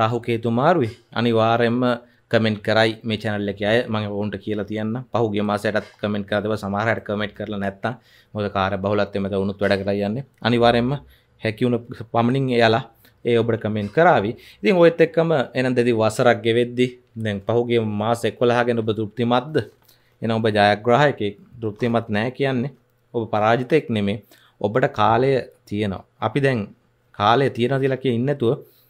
රාහුකේතු මාරුයි අනිවාරෙන්ම comment කරයි මේ චැනල්ල එක අය මගේ ඔවුන්ට කියලා තියන්න පහුගේ මාසයටත් කමෙන්ට් කරදව සමහරයට කමෙන්ට් කරලා නැත්තම් මොකද කාර්ය බහුලත්වයෙන් මෙතන උනුත් වැඩ කරලා යන්නේ අනිවාර්යයෙන්ම හැකියුණ පමණින් එයාලා ඒ ඔබට කමෙන්ට් කරાવી. ඉතින් ඔයත් එක්කම එහෙනම් දෙදි වසරක් ගෙවෙද්දි දැන් පහුගිය මාස 11 ගැන ඔබ තෘප්තිමත්ද? එහෙනම් ඔබ ජයග්‍රාහකෙක් තෘප්තිමත් නැහැ කියන්නේ ඔබ පරාජිතෙක් නෙමෙයි. ඔබට කාලය තියෙනවා. අපි දැන් කාලය තියෙනවා කියලා කිය ඉන්නේ නැතුව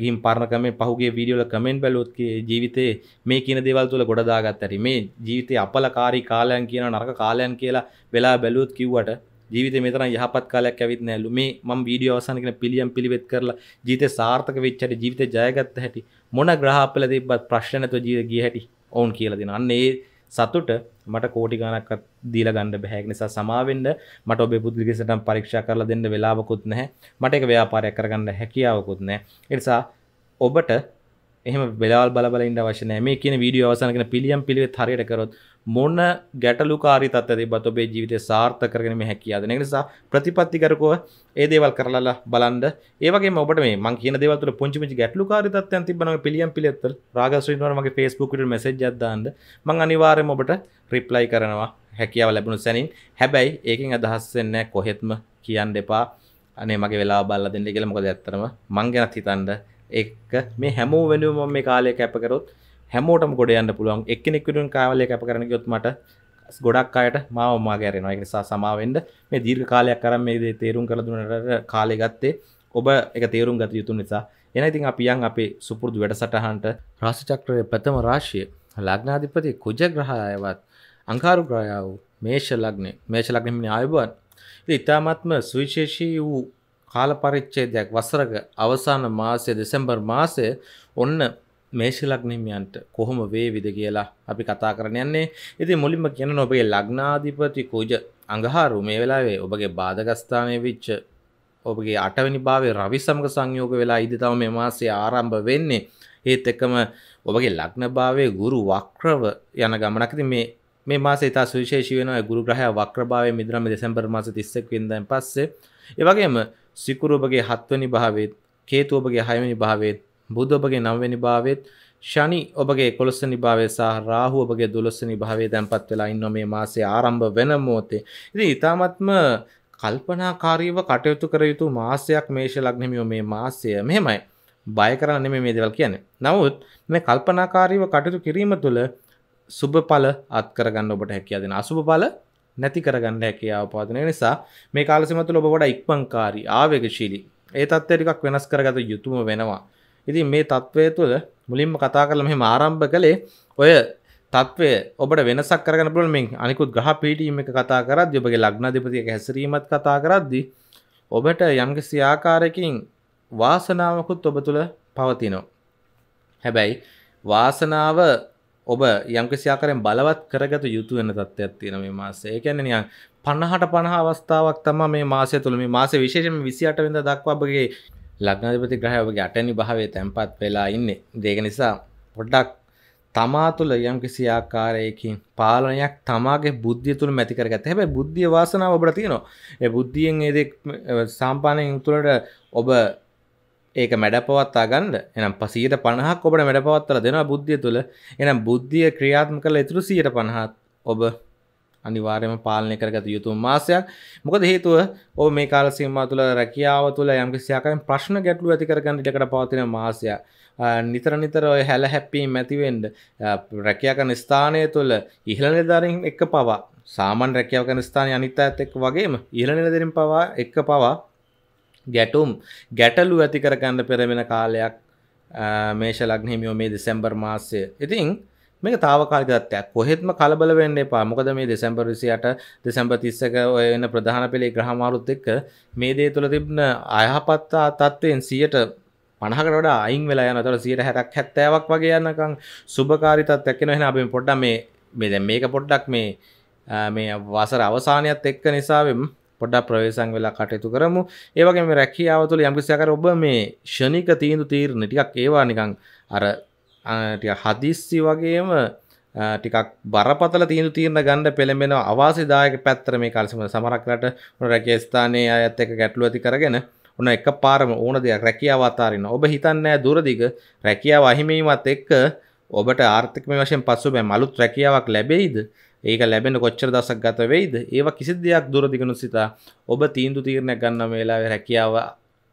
ගිම් පරණකම පහුගේ වීඩියෝල කමෙන්ට් බැලොත්ගේ ජීවිතේ මේ කියන දේවල් තුළ ගොඩදාගත් ඇරි මේ ජීවිතය අපලකාරී කාලයන් කියන නරක කාලයන් කියලා වෙලා බැලූත් කිව්වට ජීවිත මෙතර යහපත් කාලයක් ඇවිත් නෑලු මේ මම වීඩියෝ අවසානගෙන පිළියම් පිළිවෙත් කරලා ජීවිතේ සාර්ථක වෙච්ච හැටි ජීවිතේ ජයගත්ත හැටි මොන ග්‍රහපල තිබ්බත් ප්‍රශ්න නැතුව ජීවිත ගිය හැටි ඔවුන් කියලා දෙනවා අන්න ඒ සතුට මට කෝටි ගණක්වත් දීලා ගන්න බෑ ඒක නිසා සමාවෙන්න මට ඔබේ පුද්ගලික සටහන් පරීක්ෂා කරලා දෙන්න වෙලාවකුත් නැහැ මට ඒක ව්‍යාපාරයක් කරගන්න හැකියාවකුත් නැහැ ඒ නිසා ඔබට එහම බෙලාල් බලබලන්න වශන මේ කියන වීඩියෝ අවසනකන පිළියම් පිළිවෙත් හරියට කරොත් මොන්න ගැටලුකාරි තත්ත දෙබත් ඔබේ ජීවිතය සාර්ථ කරගෙන හැකියාද නිසා ප්‍රතිපත්තිකරකව ඒ දේවල් කරලා බලන්ඩ ඒවගේ ඔබට මේ මං කියන දෙවතුල පුංචිමි ගැටලුකාරි තත්යන් තිබන පිළියම් පිළිවෙත් රාගස්වීනවමගේ ෆේස්බුකට මසජ්ජත්දාන්ද මං අනිවාරයම ඔබට රිප්ලයි කරනවා හැකියාව ලැබුණු සැනින් හැබැයි ඒකින් අදහස්සෙන්න කොහෙත්ම කියන්න දෙපා අනේ මගේ වෙලා බල්ල දෙන්න කියලා මොකද ඇත්තරම මං ගැනත් හිතන්ඩ එක මේ හැමෝ වෙනුවම මේ කාලය කැපකරොත් හැමෝටම ගොඩ යන්න පුළුවන් එක්කෙනෙක්විටුන් කාලය කැප කරන ගොත් මට ගොඩක් අයට මාව මාගැරෙනවා එක නිසා සමාවෙන්ඩ මේ දීර්ඝ කාලයක් කරම් මේ දේ තේරුම් කළ දුන්නට කාලය ගත්තේ ඔබ එක තේරුම් ගත යුතු නිසා එන ඉතින් අපියන් අපේ සුපුරදු වැඩසටහන්ට රාශචක්‍රය ප්‍රථම රාශිය ලග්නාධිපති කුජග්‍රහයවත් අංකාරු ග්‍රයාව මේෂ ලග්නේ මේෂ ලග්නමිනි ආයුබන් ඉතාමත්ම සුවිශේෂී වූ කාල පරිච්ඡේදයක් වසරක අවසාන මාසය දෙසැම්බර් මාසය ඔන්න මේෂ ලග්නිමියන්ට කොහොම වේවිද කියලා අපි කතා කරන්න යන්නේ. ඉතින් මුලින්ම කියන ඔබේ ලග්නාධිපති කුජ අඟහරු මේ වෙලාවේ ඔබගේ බාධකස්ථානයේ විච්ච ඔබගේ අටවැනි භාවයේ රවි සමග සංයෝග වෙලා ඉදි තම මේ මාසයේ ආරම්භ වෙන්නේ. ඒත් එක්කම ඔබගේ ලග්න භාවයේ ගුරු වක්‍රව යන ගමනක්. ඉතින් මේ මේ මාසේ ඉතා සුවිශේෂී වෙනවා ගුරු ග්‍රහය වක්‍රභාවයේ මිදුනම දෙසැම්බර් මාස 31 වෙනිදාන් පස්සේ. ඒ වගේම සිකුරු ඔබගේ 7 වෙනි භාවයේත් කේතු ඔබගේ 6 වෙනි භාවයේත් බුධ ඔබගේ 9 වෙනි භාවයේත් ශනි ඔබගේ 11 වෙනි භාවයේ සහ රාහු ඔබගේ 12 වෙනි භාවයේ දැන්පත් වෙලා ඉන්න මේ මාසයේ ආරම්භ වෙන මොහොතේ ඉතින් ඊටාත්ම කල්පනාකාරීව කටයුතු කර යුතු මාසයක් මේෂ ලග්නමියෝ මේ මාසය මෙහෙමයි බය කරන්න නෙමෙයි මේ දේවල් කියන්නේ. නමුත් මේ කල්පනාකාරීව කටයුතු කිරීම තුළ සුබ ඵල අත් කරගන්න ඔබට හැකියාව දෙන අසුබ ඵල නැති කරගන්න හැකියාව පාදන නිසා මේ කාලසිම තුළ ඔබ වඩා ඉක්මන්කාරී ආවේගශීලී ඒ තත්ත්වය ටිකක් වෙනස් කරගත යුතුම වෙනවා. ඉතින් මේ තත්ත්වය තුළ මුලින්ම කතා කරලා මෙහෙම ආරම්භ කළේ ඔය තත්ත්වය ඔබට වෙනසක් කරගන්න පුළුවන් මේ අනිකුත් ග්‍රහ පීඩීම් එක කතා කරද්දී ඔබගේ ලග්නාධිපතියක හැසිරීමත් කතා කරද්දී ඔබට යම්කිසි ආකාරයකින් වාසනාවකුත් ඔබ තුළ පවතිනවා. හැබැයි වාසනාව ඔබ යම්කිසියාකරෙන් බලවත් කරගත යුතු වෙන තත්ත්වයක් තියෙන මේ මාසේ. ඒ කියන්නේ නිකන් 50ට 50 අවස්ථාවක් තමයි මේ මාසය තුල මේ මාසේ විශේෂයෙන්ම 28 වෙනිදා දක්වා ඔබගේ ලග්නාධිපති ග්‍රහය ඔබගේ අටැනි භාවයේ තැන්පත් වෙලා ඉන්නේ. ඒක නිසා පොඩ්ඩක් තමා තුළ යම්කිසි ආකාරයකින් පාලනයක් තමාගේ බුද්ධිය තුළ මැති කරගත. හැබැයි බුද්ධිය වාසනාව ඔබට තියෙනවා. ඒ බුද්ධියෙන් ඒ දෙක් සාම්පාණයෙන් උතුරට ඔබ ඒක මැඩ පවත්තා ගන්න එනම් පසීට පණහක් ඔබට මැඩ පවත්තල දෙෙන බුද්ධිය තුළ එනම් බුද්ධිය ක්‍රියාත්ම කළ ඉතුරු සීට පණහත් ඔබ අනිවාර්යම පාලනය කරගත යුතු මාසයක් මොකද හේතුව ඔබ මේ කාල සීම තුළ රැකියාව තුළ යම්කිසියාකරෙන් ප්‍රශ්න ගැටලු ඇතිකරගන්න ඉටකට පවතින මාසය නිතර නිතර ඔය හැල හැප්පීම් ඇතිවෙන්ඩ රැකයාකන ස්ථානය තුළ ඉහළ නිධාරින් එක පවා සාමන් රැකියාව කන ස්ථානය අනිතා ඇත් එක් වගේම ඉහළ නිලදරින් පවා එක පවා ගැටුම් ගැටලු ඇති කරගන්න පෙරමෙන කාලයක් මේෂ ලග්නහිමියෝ මේ දෙසැම්බර් මාසය ඉතින් මේක තාවකාලිකත්වයක් කොහෙත්ම කලබල වෙන්න එපා මොකද මේ දෙසැම්බර් 28 දෙසැම්බර් 30ක ඔය වෙන ප්‍රධාන පෙළේ ග්‍රහ මාරුත් එක්ක මේ දේ තුළ තිබෙන අයහපත් තත්ත්වයෙන් 50කට වඩා අයින් වෙලා යනවා. ඒතකොට 160ක් 70ක් වගේ යනකම් සුබකාරී තත්ත්වයක් එනවා. එහෙනම් අපි පොඩ්ඩක් මේ මේ දැන් මේක පොඩ්ඩක් මේ මේ වසර අවසානයත් එක්ක නිසාවෙම පොඩ්ඩ ප්‍රවේශන් වෙලා කටයුතු කරමු ඒවගේ මේ රැකියාව තුළ යම්කිසිකර ඔබ මේ ෂණික තීන්දු තීරණ ටිකක් ඒවා නිකං අර හදිස්සි වගේම ටිකක් බරපතල තීන්දු තීරණ ගන්න පෙළඹෙන අවාසිදායක පැත්තර මේ කල්සිම සමහරක් රට රැකිය ස්ථානයේ අයත් එක්ක ගැටලුව ඇති කරගෙන ඔන්න එක පාරම ඕන දෙයක් රැකියාව අතාරින්න ඔබ හිතන්නේ දුරදිග රැකියාව අහිමීමත් එක්ක ඔබට ආර්ථිකමය වශයෙන් පසුබෑම් අලුත් රැකියාවක් ලැබෙයිද ඒක ලැබෙන කොච්චර දසක් ගත වෙයිද ඒවා කිසි දෙයක් දුරදිගුණු සිතා ඔබ තීන්දු තීරණයක් ගන්න වෙලා රැකියාව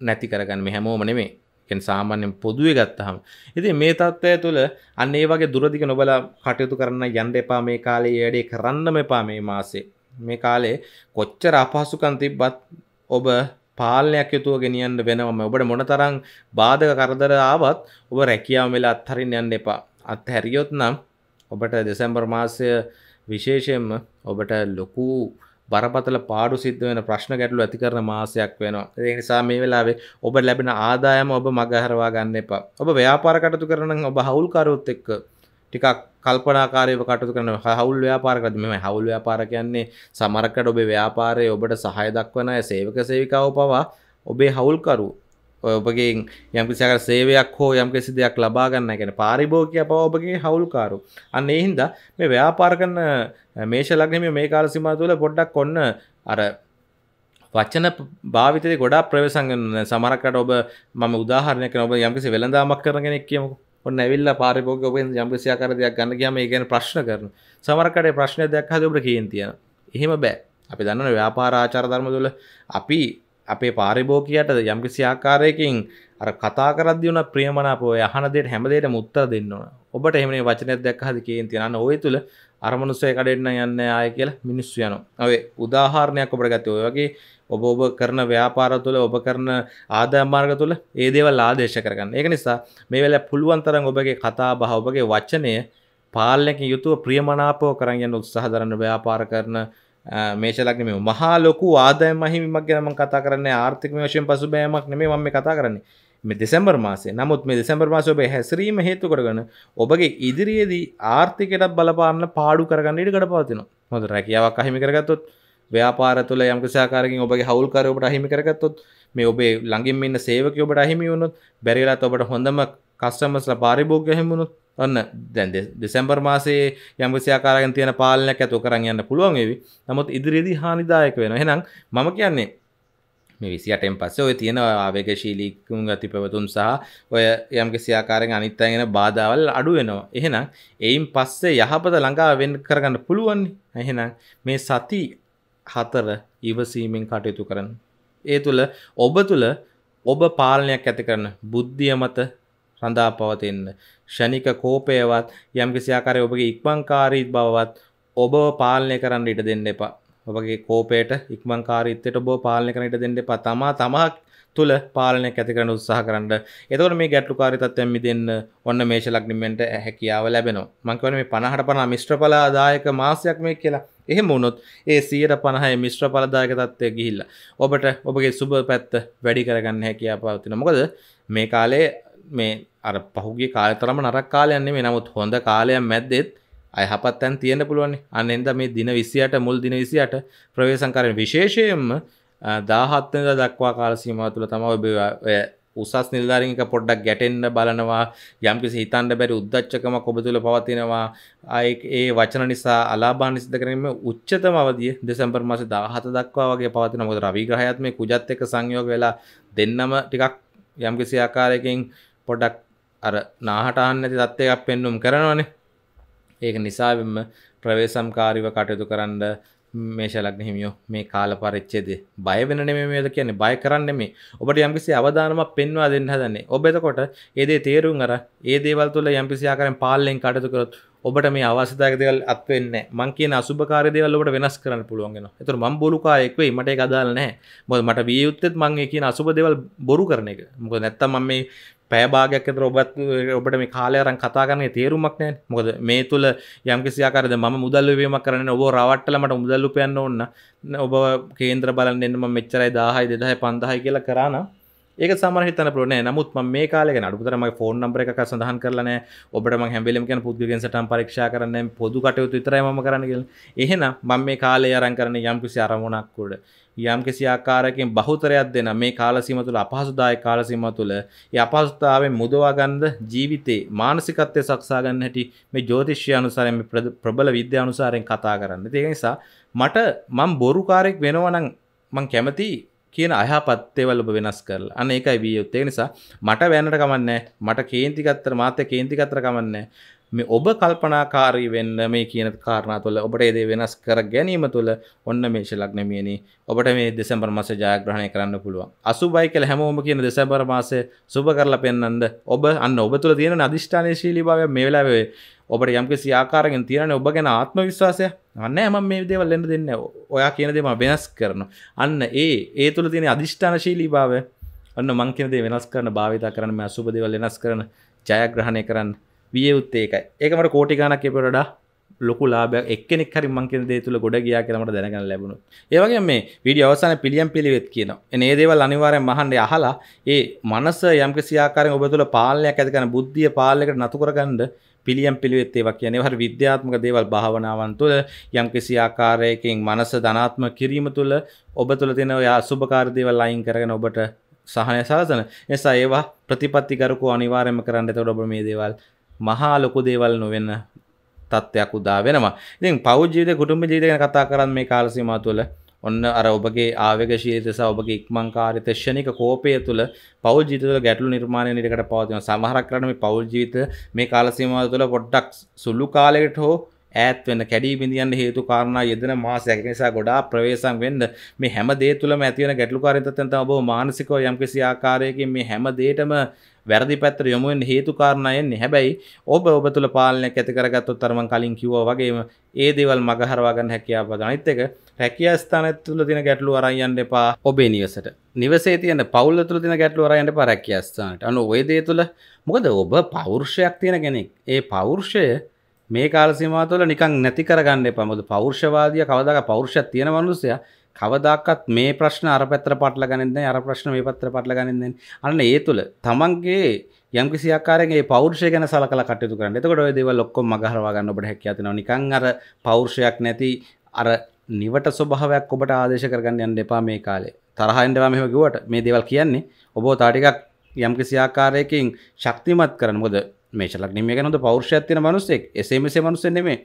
නැති කරගන්න හැමෝම නෙමේ කෙන සාමාන්‍යෙන් පොදුවේ ගත්තහම ඉති මේ තත්ත්වය තුළ අන්න ඒ වගේ දුරදිග නොබල කටයුතු කරන්න යන්ඩ එපා මේ කාලේ වැඩේ කරන්නම එපා මේ මාසේ මේ කාලේ කොච්චර අපහසුකන් තිබ්බත් ඔබ පාලනයක් යුතුව ගෙනියන්න වෙනවම ඔබට මොනතරං බාධක කරදර ආවත් ඔබ රැකියාව වෙලා අත්හරින්න යන්න එපා අත්හැරියොත් නම් ඔබට දෙසැම්බර් මාසය විශේෂයෙන්ම ඔබට ලොකු බරපතල පාඩු සිද්ධ වෙන ප්‍රශ්න ගැටලු ඇති කරන මාසයක් වෙනවා. ඒ නිසා මේ වෙලාවේ ඔබ ලැබෙන ආදායම ඔබ මගහරවා ගන්න එපා. ඔබ ව්‍යාපාර කටයුතු කරන ඔබ හවුල්කරුවොත් එක්ක ටිකක් කල්පනාකාරයව කටයුතු කරන හවුල් ව්‍යාපාරකද මෙම හවුල් ව්‍යාපාර කියන්නේ සමරකට ඔබේ ව්‍යාපාරයේ ඔබට සහාය දක්වන අය සේවක සේවිකාව පවා ඔබේ හවුල්කරුවෝ ඔබගේ යම්කිසිකර සේවයක් හෝ යම් කිසි දෙයක් ලබාගන්න ගැන පාරිභෝගය පව ඔබගේ හවුල්කාරු අන්න එහින්ද මේ ව්‍යාපාර කරන මේෂ ලග්නම මේ කාල සිමා තුළ පොඩ්ඩක් කොන්න අර වචන භාවිතය ගොඩා ප්‍රවේශංගන සමරකට ඔබ මම උදාහරණයක ඔබ යම්කිසි වෙළඳාමක් කරගෙනෙක් කියමු ඔන්න ඇවිල්ල පාරිභෝග ඔබෙන් යම්කිසියාකර දෙයක් ගන්න කියම ඒ ගැන ප්‍රශ්න කරන සමරකටේ ප්‍රශ්නයක් හද ඔබට කියෙන් තියෙන එහෙම බෑ අපි දන්න ව්‍යාපාරාචාර ධර්ම තුළ අපි අපේ පාරිභෝකයට යම්කිසි ආකාරයකින් අර කතා කරද්දී උන ප්‍රියමනාප ඔය අහන දෙයට හැම දෙයකටම උත්තර දෙන්න ඕන. ඔබට එහෙම නේ වචනයක් දැක්කහද කේන් තියනන්න ඔය තුල අර මනුස්සය කඩෙන්න යන්නේ ආය කියලා මිනිස්සු යනවා. ඔය උදාහරණයක් ඔබට ගත්තේ ඔය වගේ ඔබ ඔබ කරන ව්‍යාපාර තුළ ඔබ කරන ආදායම් මාර්ග තුළ ඒ දේවල් ආදේශ කරගන්න. ඒක නිසා මේ වෙලාවේ පුළුවන් තරම් ඔබගේ කතා බහ ඔබගේ වචනය පාලනයකින් යුතුව ප්‍රියමනාපව කරන් යන්න උත්සාහ දරන ව්‍යාපාර කරන මේශලක් මේ මහා ලොකු ආදය මහිමක් ගැනම කතා කරන්න ආර්ථික වශයෙන් පසුබෑමක් නෙමේ මම කතා කරන්නේ මේ දෙසැම්බර් මාසේ නමුත් මේ දෙසැම්බර් මාස ඔබේ හැසිරීම හේතු කරගන ඔබගේ ඉදිරියේදී ආර්ථිකයටත් බලපාන්න පාඩු කරගන්න ඉඩ ගඩපවතිනවා හොඳ රැකියාවක් අහිමි කරගත්තොත් ව්‍යාපාර තුළ යම් කුසාකාරකින් ඔබගේ හවුල්කාරය ඔබට අහිමි කරගත්තොත් මේ ඔබේ ළඟින්ම ඉන්න සේවකය ඔබට අහිමි වුණොත් බැරිලත් ඔබට හොඳම කස්ටමර්ස්ලා පාරිභෝග්‍ය අහිමි වුණොත් ඔන්න දැන් දෙසැම්බර් මාසේ යම්කිසියාකාරයෙන් තියෙන පාලනයක් ඇතුව කරන් යන්න පුළුවන් වේවි. නමුත් ඉදිරියේදී හානිදායක වෙනවා. එහෙනම් මම කියන්නේ මේ 28න් පස්සේ ඔය තියෙන ආවේගශීලී ගති පැවතුම් සහ ඔය යම්කිසි ආකාරයෙන් අනිත් අයගෙන බාධාවල් අඩු වෙනවා. එහෙනම් එයින් පස්සේ යහපත ළඟා වෙන්න කරගන්න පුළුවන්. එහෙනම් මේ සති හතර ඉවසීමෙන් කටයුතු කරන්න. ඒ තුල ඔබ තුල ඔබ පාලනයක් ඇති කරන බුද්ධිය මත රඳා පවතින්න ෂණික කෝපයවත් යම්කිසි ආකාරයේ ඔබගේ ඉක්මන්කාරී බවවත් ඔබව පාලනය කරන්න ඉඩ දෙන්න එපා. ඔබගේ කෝපයට ඉක්මන්කාරීත්වයට ඔබ පාලනය කරන්න ඉඩ දෙන්න එපා. තමා තමා තුල පාලනයක් ඇති කරන්න උත්සාහ කරන්න. එතකොට මේ ගැටලුකාරී තත්ත්වයෙන් මිදෙන්න ඔන්න මේෂ ලග්නෙමෙන්ට හැකියාව ලැබෙනවා. මම කියන්නේ මේ 50ට 50 මිශ්‍ර ඵලදායක මාසයක් මේ කියලා. එහෙම වුණොත් ඒ 150 මිශ්‍ර ඵලදායක තත්ත්වය ගිහිල්ලා ඔබට ඔබගේ සුබ පැත්ත වැඩි කරගන්න හැකියාව පවතිනවා. මොකද මේ කාලේ මේ අර පහුගේ කාලතරම නරක් කාලයන්නේ මේ නමුත් හොඳ කාලයක් මැද්දෙත් අයහපත් තැන් තියෙන පුළුවන් අන්න එන්ද මේ දින 28 මුල් දින 28 ප්‍රවේශම් කරන විශේෂයෙන්ම 17 වෙනිදා දක්වා කාල සීමාව තුළ තමයි ඔබ උසස් නිලධාරීන් එක පොඩ්ඩක් ගැටෙන්න බලනවා යම්කිසි හිතන්න බැරි උද්දච්චකමක් ඔබ තුළ පවතිනවා ඒ වචන නිසා අලාභාන සිද්ධ කිරීම උච්චතම අවධිය දෙසැම්බර් මාසේ 17 දක්වා වගේ පවතින මොකද රවි ග්‍රහයත් මේ කුජත් එක්ක සංයෝග වෙලා දෙන්නම ටිකක් යම්කිසි ආකාරයකින් පොඩක් අර නාහටාන්න ඇති තත්ත්වයක් පෙන්නුම් කරනවනේ ඒක නිසාවෙම ප්‍රවේසම්කාරීව කටයුතු කරන්න මේශලක්න හිමියෝ මේ කාල පරිච්චේද බය වෙන මේද කියන්නේ බය කරන්න මේ ඔබට යම්කිසි අවධානමක් පෙන්වා දෙන්න හදන්නේ ඔබ එතකොට ඒදේ තේරුම් අර ඒ දේවල් තුළ යම්කිසියාකරෙන් පාල්ලෙන් කටයුතු කරොත් ඔබට මේ අවශ්‍යතාවක දේවල් අත් වෙන්නේ මං කියන අසුභකාරී දේවල් ඔබට වෙනස් කරන්න පුළුවන් වෙනවා. ඒතර මං බොරු කායෙක් වෙයි මට ඒක අදාළ නැහැ. මොකද මට විය යුත්තේත් මං ඒ කියන අසුභ දේවල් බොරු කරන එක. මොකද නැත්තම් මම මේ පෑභාගයක් ඇත ඔබත් ඔබට මේ කාලයරන් කතාරන්නේ තේරුමක් නෑ මොකද මේ තුළ යම්කිසියාකරද ම මුදල්ලුවීම කරන ඔබ රවට්ටලමට මුදල්ලුපයන්න ඔන්න ඔබ කේන්ද්‍ර බලන්න එන්නම මෙච්චරයි දාහයි දෙදහයි පන්දහයි කියලා කරන්න ඒක සමරහිතන පුලන නමුත් ම මේ කාලෙ නඩුතරම ෆෝන් නම්බර එකක් සඳහන් කරලන ඔබට ම හැබිලිමක පුද්ගගෙන්සටම් පරක්ෂා කරන්න පොදු කටයුතු විතරම කරනගල් එහෙන මං මේ කාලය අරන් කරන යම්කිසි අරමුණක්කුඩ යම් කිසි ආකාරයකින් බහුතරයක් දෙන මේ කාලසීම තුළ අපහසුදාය කාලසීම තුළ ඒ අපහසුතාවෙන් මුදවාගන්න ජීවිතේ මානසිකත්වය සකසා ගන්න හැටි මේ ජ්‍යොතිෂය අනුසාරයෙන් මේ ප්‍රබල විද්‍යාව අනුසාරයෙන් කතා කරන්න. ඒක නිසා මට මම බොරුකාරයෙක් වෙනවා නම් මම කැමතියි කියන අයහපත්තේවල් ඔබ වෙනස් කරලා අන්න ඒකයි විය යුත්තේ නිසා මට වැන්නට කමන්නේ මට කේන්ති ගත්තර මාත් කේන්ති ගත්තර කමන්නේ මේ ඔබ කල්පනාකාරී වෙන්න මේ කියන කාරණා තුළ ඔබට ඒ දේ වෙනස් කර ගැනීම තුළ ඔන්න මේෂ ලග්නමියනි ඔබට මේ දෙසැම්බර් මාසේ ජයග්‍රහණය කරන්න පුළුවන්. අසුබයි කියලා හැමෝම කියන දෙසැම්බර් මාසේ සුබ කරලා පෙන්වන්න ඔබ අන්න ඔබ තුළ තියෙන අදිෂ්ඨානශීලී භාවය මේ වෙලාවේ ඔබට යම්කිසි ආකාරගෙන් තියෙන ඔබ ගැන ආත්ම විශ්වාසය අන්න ම මේ දේවල් එන්න දෙන්න ඔයා කියන දෙම වෙනස් කරන අන්න ඒ ඒ තුළ තියෙන අධිෂ්ඨානශීලී භාව ඔන්න මංකිනදේ වෙනස් කරන භාවිතා කරන මේ අසුබ දෙවල් වෙනස් කරන ජයග්‍රහණය කරන්න විය යුත්තේ එකයි ඒකමට කෝටි ගණක් එපරඩා ලොකුලාබ එක්කෙනෙක් හරි මංකෙන දේ තුළ ගොඩ ගියා කියලමට දැනගන්න ලැබුණු ඒවගේ මේ විඩිය අවසාන පිළියම් පිළිවෙත් කියන එනේ දේවල් අනිවාරයෙන් මහන්ඩ අහලා ඒ මනස යම්ක සියාකාරෙන් ඔබ තුළ පාලනයක් ඇතිකන බුද්ධිය පාලකට නතුකරගන්ඩ පිළියම් පිළිවෙත් ඒවක් කියන්නේ හරි විද්‍යාත්මක දේවල් භාවනාවන් තුළ යම්කිසි ආකාරයකින් මනස ධනාත්මක කිරීම තුළ ඔබ තුළ තියෙන ඔය අසුභකාරී දේවල් අයින් කරගෙන ඔබට සහනය සලසන. එසා ඒවා ප්‍රතිපත්තිකරකෝ අනිවාර්යයෙන්ම කරන්න. එතකොට ඔබ මේ දේවල් මහා ලොකු දේවල් නොවෙන්න තත්ත්වයක් උදා වෙනවා ඉතින් පෞද්ජීවිත කුටුම්බ ජීවිත ගැන කතා කරන් මේ කාල සීමාව තුළ ඔන්න අර ඔබගේ ආවේගශීලීත්වය සහ ඔබගේ ඉක්මන්කාරීත්ව ක්ෂණික කෝපය තුළ පෞල් ජීවිත තුළ ගැටලු නිර්මාණය නිරකට පවතින සමහරක් කරන මේ පෞල් ජීවිත මේ කාල සීමාව තුළ පොඩ්ඩක් සුළු කාලයකට හෝ ඈත් වෙන කැඩී බිඳියන්න හේතු කාරණා යෙදෙන මාසයක් නිසා ගොඩා ප්‍රවේශම් වෙන්න මේ හැම දේ තුළම ඇති වෙන ගැටලුකාරීත්වයෙන් තමයි ඔබ මානසිකව යම්කිසි ආකාරයකින් මේ හැම දෙයකම වැරදි පැත්තට යොමු වෙන්න හේතු කාරණා එන්නේ. හැබැයි ඔබ ඔබ තුල පාලනයක් ඇති කරගත්තොත් අර මං කලින් කිව්වා වගේම ඒ දේවල් මගහරවා ගන්න හැකියාව ගන්න. අනිත් එක රැකියා ස්ථානය තුල තියෙන ගැටලු අරන් යන්න එපා ඔබේ නිවසට. නිවසේ තියෙන පවුල තුල තියෙන ගැටලු අරන් යන්න එපා රැකියා ස්ථානට. අන්න ওই දේ තුල මොකද ඔබ පෞරුෂයක් තියෙන කෙනෙක්. ඒ පෞරුෂය මේ කාල සීමාව තුළ නිකන් නැති කරගන්න එපා. මොකද පෞරුෂවාදියා කවදාක පෞරුෂයක් තියෙන මනුස්සයා කවදක්ත් මේ ප්‍රශ්න අර පැත්‍ර පටල ගන්න අර ප්‍රශ්න මේ පත්‍ර පටල ගන්නන්නේ අන්න ඒ තුළ තමන්ගේ යම්කිසි ආකාරයේ පෞරුෂය ගැන සලකලා කටයුතු කරන්න. එතකොට ඔය දේවල් ඔක්කොම මගහරවා ගන්න ඔබට හැකියාව තියෙනවා. නිකන් අර පෞරුෂයක් නැති අර නිවට ස්වභාවයක් ඔබට ආදේශ කරගන්න යන්න එපා මේ කාලේ. තරහින් දවා මෙහෙම කිව්වට මේ දේවල් කියන්නේ ඔබව තා ටිකක් යම්කිසි ආකාරයකින් ශක්තිමත් කරන්න. මොකද මේශලක්න මේ ගැනොද පෞර්ෂයක්ත්තින මනුස්සෙක් එසේමසේ මනුස්සෙන් නෙමේ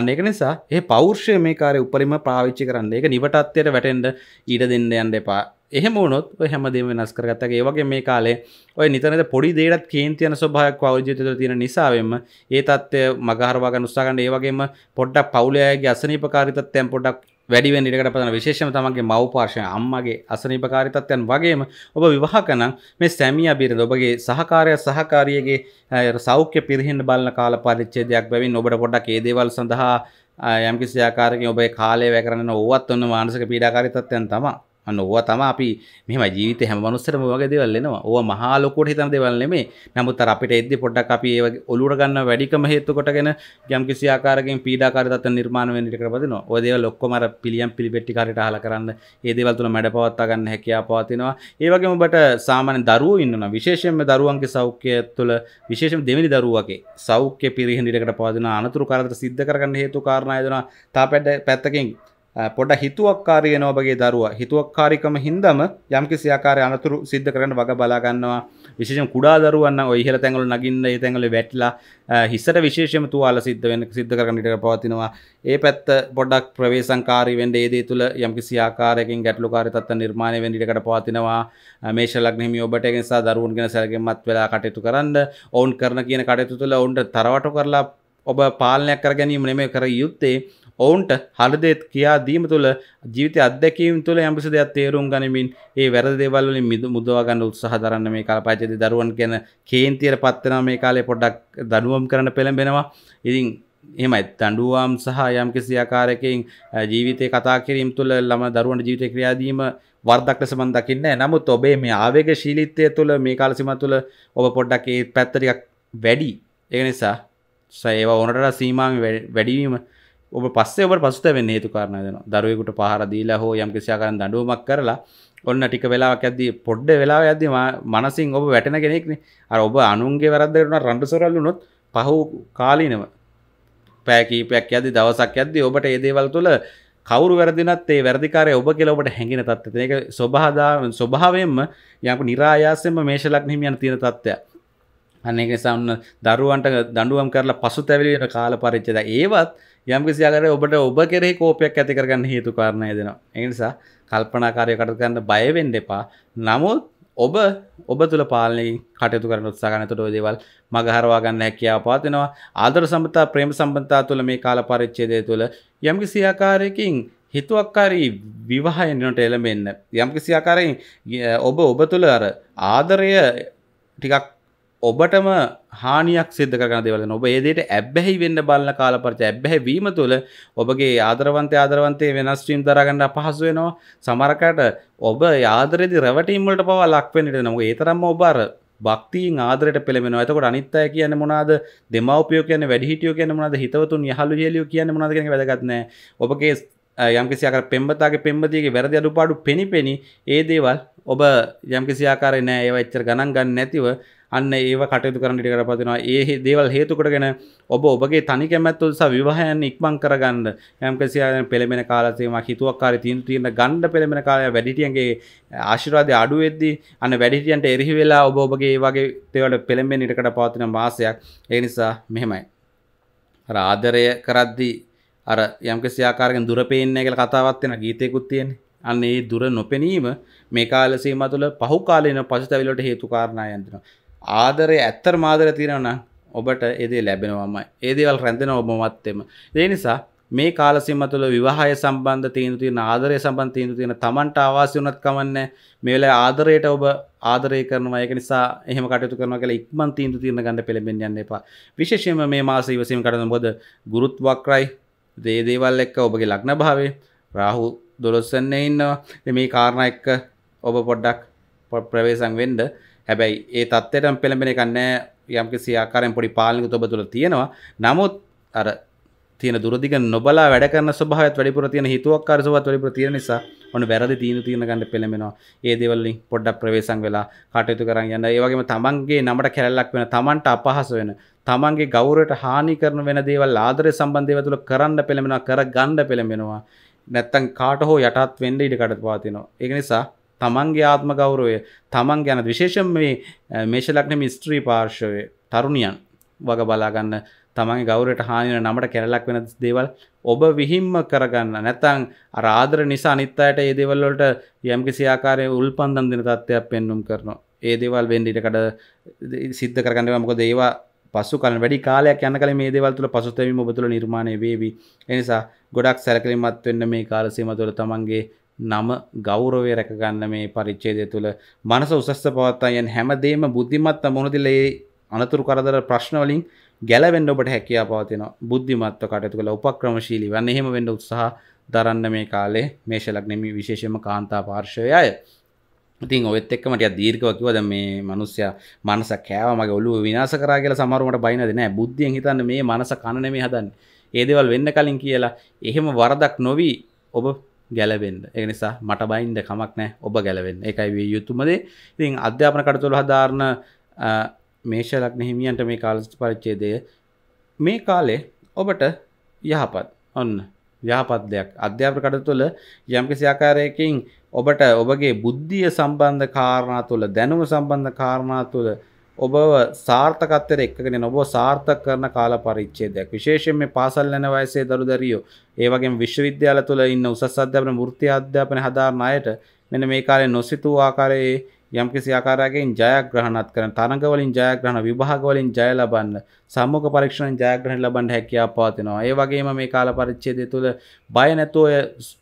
අන්න එක නිසා ඒ පෞර්ෂය මේ කාරය උපරිම පාවිච්චි කරන්න එක නිවටත්වයට වැටෙන්ඩ ඊට දෙන්න යන්න එපා එහෙම වුණොත් හැමදේම වෙනස් කරගත්තගේ වගේ මේ කාලේ ඔය නිතරද පොඩි දේටත් කේන්තියන ස්වභාවයක් අවජිතය තියෙන නිසාවෙන්ම ඒ තත්ත්වය මගහරවාග උත්සාගන්න ඒ වගේම පොඩ්ඩක් පවුලයාගේ අසනීපකාරිතත් තැම් පොඩක් වැඩිවෙන් ඉඩකට පතන විශේෂම තමන්ගේ මව්පාර්ශය අම්මගේ අසනීපකාරිතත්වයන් වගේම ඔබ විවාහකනම් මේ සැමිය බිරිඳ ඔබගේ සහකාරය සහකාරියගේ සෞඛ්‍ය පිරිහින්න බලන කාල පරිච්ඡේදයක් බැවින් ඔබට පොඩ්ඩක් ඒ දේවල් සඳහා යම්කිසි ආකාරකින් ඔබේ කාලය වැය කරන්න ඕවත් ඔන්න මානසික පීඩාකාරී තත්ත්වයන් තමයි අන්න ඕවා තම අපි මෙහෙම ජීවිත හැම මනුස්සරම වගේ දේවල් එනවා. ඕවා මහා ලොකුවට හිතන දේවල් නෙමෙයි. නමුත් අර අපිට එද්දි පොඩ්ඩක් අපි ඒ වගේ ඔලුවර ගන්න වැඩිකම හේතු කොටගෙන යම් කිසි ආකාරයකින් පීඩාකාරී තත්ත්ව නිර්මාණය වෙන්න ඉඩ කරපදිනවා. ඔය දේවල් ඔක්කොම අර පිළියම් පිළිපෙට්ටි කාර්යයට අහලා කරන්න. ඒ දේවල් තුන මැඩ පවත්වා ගන්න හැකියාව පවතිනවා. ඒ වගේම ඔබට සාමාන්‍ය දරුවෝ ඉන්නවා. විශේෂයෙන්ම දරුවන්ගේ සෞඛ්‍යය තුළ විශේෂයෙන්ම දෙවෙනි දරුවාගේ සෞඛ්‍ය පිරිහින ඉඩකට පවතින අනතුරු කාරකට සිද්ධ කරගන්න හේතු කාරණා යදෙනවා. තා පැත්තකින් පොඩ හිතුවක්කාරයන ඔබගේ දරුවා හිතුවක්කාරිකම හින්දම යම්කිසි ආකාරය අනතුරු සිද්ධ කරන්න වග බලාගන්නවා විශේෂ කුඩා දරුවන්න ඉහල තැඟල නගින්න ඒ තැඟල වැටලා හිස්සට විශේෂම තුවාල සිද්ධ වෙන සිද්ධ කරන්නට පවතිනවා ඒ පැත්ත පොඩක් ප්‍රවේශංකාරී වෙන්න ඒ දේ තුළ යම්කිසි ආකාරයකින් ගැටලුකාරී තත්ත්ව නිර්මාණය වෙන්න ඉඩකට පවතිනවා මේෂ ලග්න හිමි ඔබට ඒ නිසා දරුවන්ගෙන ගැන සැලකීමත් වෙලා කටයුතු කරන්න ඔවුන් කරන කියන කටයුතු තුළ ඔවුන්ට තරවටු කරලා ඔබ පාලනයක් කර ගැනීම නෙමෙයි කර යුත්තේ ඔවුන්ට හරදේත් කියා දීම තුළ ජීවිත අදැකීම තුළ යම්පිසි දෙයක් තේරුම් ගනිමින් ඒ වැරදි දේවල් වලින් මුදවාගන්න උත්සාහ දරන්න මේ කාලපච්චේදී දරුවන් ගැන කේන්තියට පත් වෙනවා මේ කාලේ පොඩ්ඩක් දඩුවම් කරන්න පෙළඹෙනවා ඉතින් එමයි දඩුවම් සහ යම් කිසි ආකාරයකින් ජීවිතය කතා කිරීම තුළ ළම දරුවන්ට ජීවිතය ක්‍රියාදීම වර්ධක් ලෙස මම දකින්නේ නමුත් ඔබේ මේ ආවේග ශීලීත්වය තුළ මේ කාල සීමාව තුළ ඔබ පොඩ්ඩක් ඒ පැත්ත ටිකක් වැඩි ඒ නිසා ඒවා ඕනට සීමාවෙන් වැඩිවීම ඔබ පස්සේ ඔබ පසුතැවෙන්න හේතු කාරණා දෙනවා. දරුවෙකුට පහර දීලා හෝ යම් කිසි ආකාරයකින් දඬුවමක් කරලා ඔන්න ටික වෙලාවක් යද්දී පොඩ්ඩ වෙලාවක් යද්දී මනසින් ඔබ වැටෙන කෙනෙක්නේ. අර ඔබ අනුන්ගේ වැරද්ද කරන රණ්ඩු සොරල් වුණොත් පහු කාලීනව පැය කීපයක් යද්දී දවසක් යද්දී ඔබට මේ දේවල් තුළ කවරු වැරදිනත් ඒ වැරදිකාරය ඔබ කියලා ඔබට හැඟෙන තත්ත්වය. ඒක ස්වභාදා ස්වභාවයෙන්ම යම් નિરાයාසයෙන්ම මේෂ ලග්නෙ හිමියන් තියෙන තත්ත්වයක්. අන්න ඒක නිසා දරුවන්ට දඬුවම් කරලා පසුතැවිලි වෙන කාල පරිච්ඡේදය. ඒවත් යම්කිසියාකර ඔබට ඔබ කෙරෙහි කෝපයක් ඇති කරගන්න හේතු කාරණය දෙනවා. එනිසා කල්පනාකාරය කටයුතු කරන්න බය වෙන්න එපා. නමුත් ඔබ ඔබ තුල පාලනයෙන් කටයුතු කරන්න උත්සාහ කරන එතකොට ඔය දේවල් මගහරවා ගන්න හැකියාව පවතිනවා. ආදර සම්බන්ධතා ප්‍රේම සම්බන්ධතා තුල මේ කාල පරිච්ඡේදය තුල යම්කිසි ආකාරයකින් හිතුවක්කාරී විවාහයනට එළඹෙන්න. යම්කිසි ආකාරයෙන් ඔබ ඔබ තුල අර ආදරය ටිකක් ඔබටම හානියක් සිද්ධ කරන දෙවල ඔබ ඒදට ඇබ්බැහි වෙන්න බලන්න කාලපරච ඇබ්බැහැවීම තුළ ඔබගේ ආදරවන්ත ආදරවන්තය වෙනස්ට්‍රීම් දරගන්න පහසු වෙනවා සමරකට ඔබ ආදරෙදි රැවටීමට පවා ලක්වෙනට නම ඒතරම් ඔබර භක්තිීන් ආදරට පෙළෙනවා ඇතකොට අනිත්තය කියන මොනාද දෙමවපියෝ කියන වැඩිහිටියෝ කියන මොනද හිතවතුන් යහළු ියලිය කියන මොද කියෙන වැදගත්නෑ ඔබගේ යම්කිසියාකර පෙම්බතාගේ පෙම්බතියගේ වැරදි අඩුපාඩු පෙනි පෙනි ඒ දේවල් ඔබ යම්කිසියාකාරය නෑ ඒවච්චර ගණන් ගන්න නැතිව අන්න ඒව කටයුතු කරන්න ඉඩ කරපතිනවා ඒ දේවල් හේතුකටගෙන ඔබ ඔබගේ තනි කැමැත්ත උදෙසා විවාහයන් ඉක්මන් කරගන්න යම්කිසි පෙළඹෙන කාලසීමාවක් හිතුවක්කාරී තීන්දුව තියෙන ගණ්ඩ පෙළඹෙන කාලය වැඩිහිටියන්ගේ ආශිර්වාදය අඩු වෙද්දී අන්න වැඩිහිටියන්ට එරෙහි වෙලා ඔබ ඔබගේ ඒ වගේ දේවල් පෙළඹෙන්න ඉඩකට පවතින මාසයක් ඒ නිසා මෙහෙමයි අර ආදරය කරද්දී අර යම්කිසි ආකාරයෙන් දුර පේන්නේ කියලා කතාවක් තියෙන ගීතයකුත් තියෙන්නේ අන්න ඒ දුර නොපෙනීම මේ කාල සීමා තුළ පහු කාලේන පසුතැවිලට හේතු කාරණා යන්දෙනවා ආදරය ඇත්තර මාදර තිරෙනන ඔබට එදේ ලැබෙනවම ඒදේවල් රැඳෙන ඔබමත්තෙම ඒ නිසා මේ කාලසිම තුළ විවාහය සම්බන්ධ තීන්දු තියෙන ආදරය සම්බන්ධ තීන්දු තියෙන Tamanට ආවාසි වුණත් කමන්නේ මේ වෙලාවේ ආදරයට ඔබ ආදරය කරනවා ඒක නිසා එහෙම කටයුතු කරනවා කියලා ඉක්මන් තීන්දු తీරන ගන්න පෙළඹෙන්න යන්න එපා විශේෂයෙන්ම මේ මාසෙ ඉවසීම කටයුතු මොකද ගුරුත් වක්‍රයි දේ දේවල් එක්ක ඔබගේ ලග්න භාවයේ රාහු 12 ඉන්නවා මේ කාරණා එක්ක ඔබ පොඩ්ඩක් ප්‍රවේශම් වෙන්න හැබැයි ඒ තත්ත්වයටම පෙළඹෙන එක නැහැ යම්කිසි ආකාරයෙන් පොඩි පාලනික තොබ තුළ තියෙනවා. නමුත් අර තියෙන දුරදිග නොබලා වැඩ කරන ස්වභාවයත් වැඩිපුර තියෙන හිතුවක්කාර ස්වභාවයත් වැඩිපුර තියෙන නිසා ඔන්න වැරදි තීන තීන ගන්න පෙළඹෙනවා. ඒ දේවල් වලින් පොඩ්ඩක් ප්‍රවේශම් වෙලා කටයුතු කරන් යන්න. ඒ වගේම තමන්ගේ නමට කැලැල්ලක් වෙන, තමන්ට අපහාස වෙන, තමන්ගේ ගෞරවයට හානි කරන වෙන දේවල් ආදරය සම්බන්ධ ඒවා තුල කරන්න පෙළඹෙනවා, කර ගන්න පෙළඹෙනවා. නැත්තම් කාට හෝ යටත් වෙන්න ඉඩ කඩ පවතිනවා. ඒක නිසා තමන්ගේ ආත්ම ගෞරවය තමන් ගැන විශේෂම් මේ මේශලක්න මිස්ත්‍රී පාර්ශවය තරුණියන් වග බලාගන්න තමන්ගේ ගෞරයට හානින නමට කැරලක් වෙන දේවල් ඔබ විහිම්ම කරගන්න නැතං අරාදර නිසා අනිත්තායට ඒ දේවල්වලට යම්කිසි ආකාරය උල්පන්දන් දෙන තත්ත්වයක් පෙන්නුම් කරනවා ඒ දේවල් වෙන්න ඉඩ කඩ සිද්ධ කරගන්නවා මොකද ඒවා පසු කලින් වැඩි කාලයක් යන කලින් මේ දේවල් තුළ පසුතැවීම ඔබ තුළ නිර්මාණය වේවි එනිසා ගොඩක් සැලකිලිමත් වෙන්න මේ කාල සීමාව තුළ තමන්ගේ නම ගෞරවය රැකගන්න මේ පරිච්ඡේදය තුළ මනස උසස්ස පවත්තා යන හැමදේම බුද්ධිමත් මොනදිල ඒ අනතුරු කරදර ප්‍රශ්න වලින් ගැලවෙන්න ඔබට හැකියාව පවතිනවා බුද්ධිමත්ව කටයුතු කළ උපක්‍රමශීලී වන්න එහෙම වෙන්න උත්සාහ දරන්න මේ කාලේ මේෂ ලග්නෙමි විශේෂයෙන්ම කාන්තා පාර්ශවය අය ඉතින් ඔයත් එක්කම ටිකක් දීර්ඝව කිව්වද මේ මිනිස්සයා මනස කෑවා මගේ ඔළුව විනාශ කරා කියලා සමහරවට බයිනද නෑ බුද්ධියෙන් හිතන්නේ මේ මනස කන නෙමෙයි හදන්නේ. ඒ දේවල් වෙන්න කලින් කියලා එහෙම වරදක් නොවි ඔබ ගැලවෙන්ඩ එනිසා මට බයින්ද කමක් නෑ ඔබ ගැලවෙන් එකයි වේ යුතුමදේ ඉතින් අධ්‍යාපන කටතුළ හදාරණ මේෂලක් නහිමියන්ට මේ කාලස් පරිච්චේදය මේ කාලේ ඔබට යහපත් ඔන්න ්‍යාපත් දෙයක් අධ්‍යාප්‍ර කට තුළ යම්කිසි ආකාරයකින් ඔබට ඔබගේ බුද්ධිය සම්බන්ධ කාරණා තුළ දැනුව සම්බන්ධ කාරණා තුළ ඔබව සාර්ථකත්තර එක්කගෙන ඔබ සාර්ථක කරන කාල පරිච්චේදයක් විශේෂෙන් මේ පාසල් යන වයසේ දරු දැරියෝ ඒවගේ විශ්වවිද්‍යාල තුළ ඉන්න උසස් අධ්‍යාපන වෘත්ති අධ්‍යාපන හදාරන අයට මෙන මේ කාලේ නොසිතූ ආකාරයේ යම්කිසි ආකාරයකින් ජයග්‍රහණත් කරන තරඟවලින් ජයග්‍රහණ විභාගවලින් ජය ලබන්න සම්මුඛ පරීක්ෂණෙන් ජයග්‍රහණ ලබන්න හැකියාව පවතිනවා. ඒ වගේම මේ කාල පරිච්ඡේදය තුළ බය නැතුව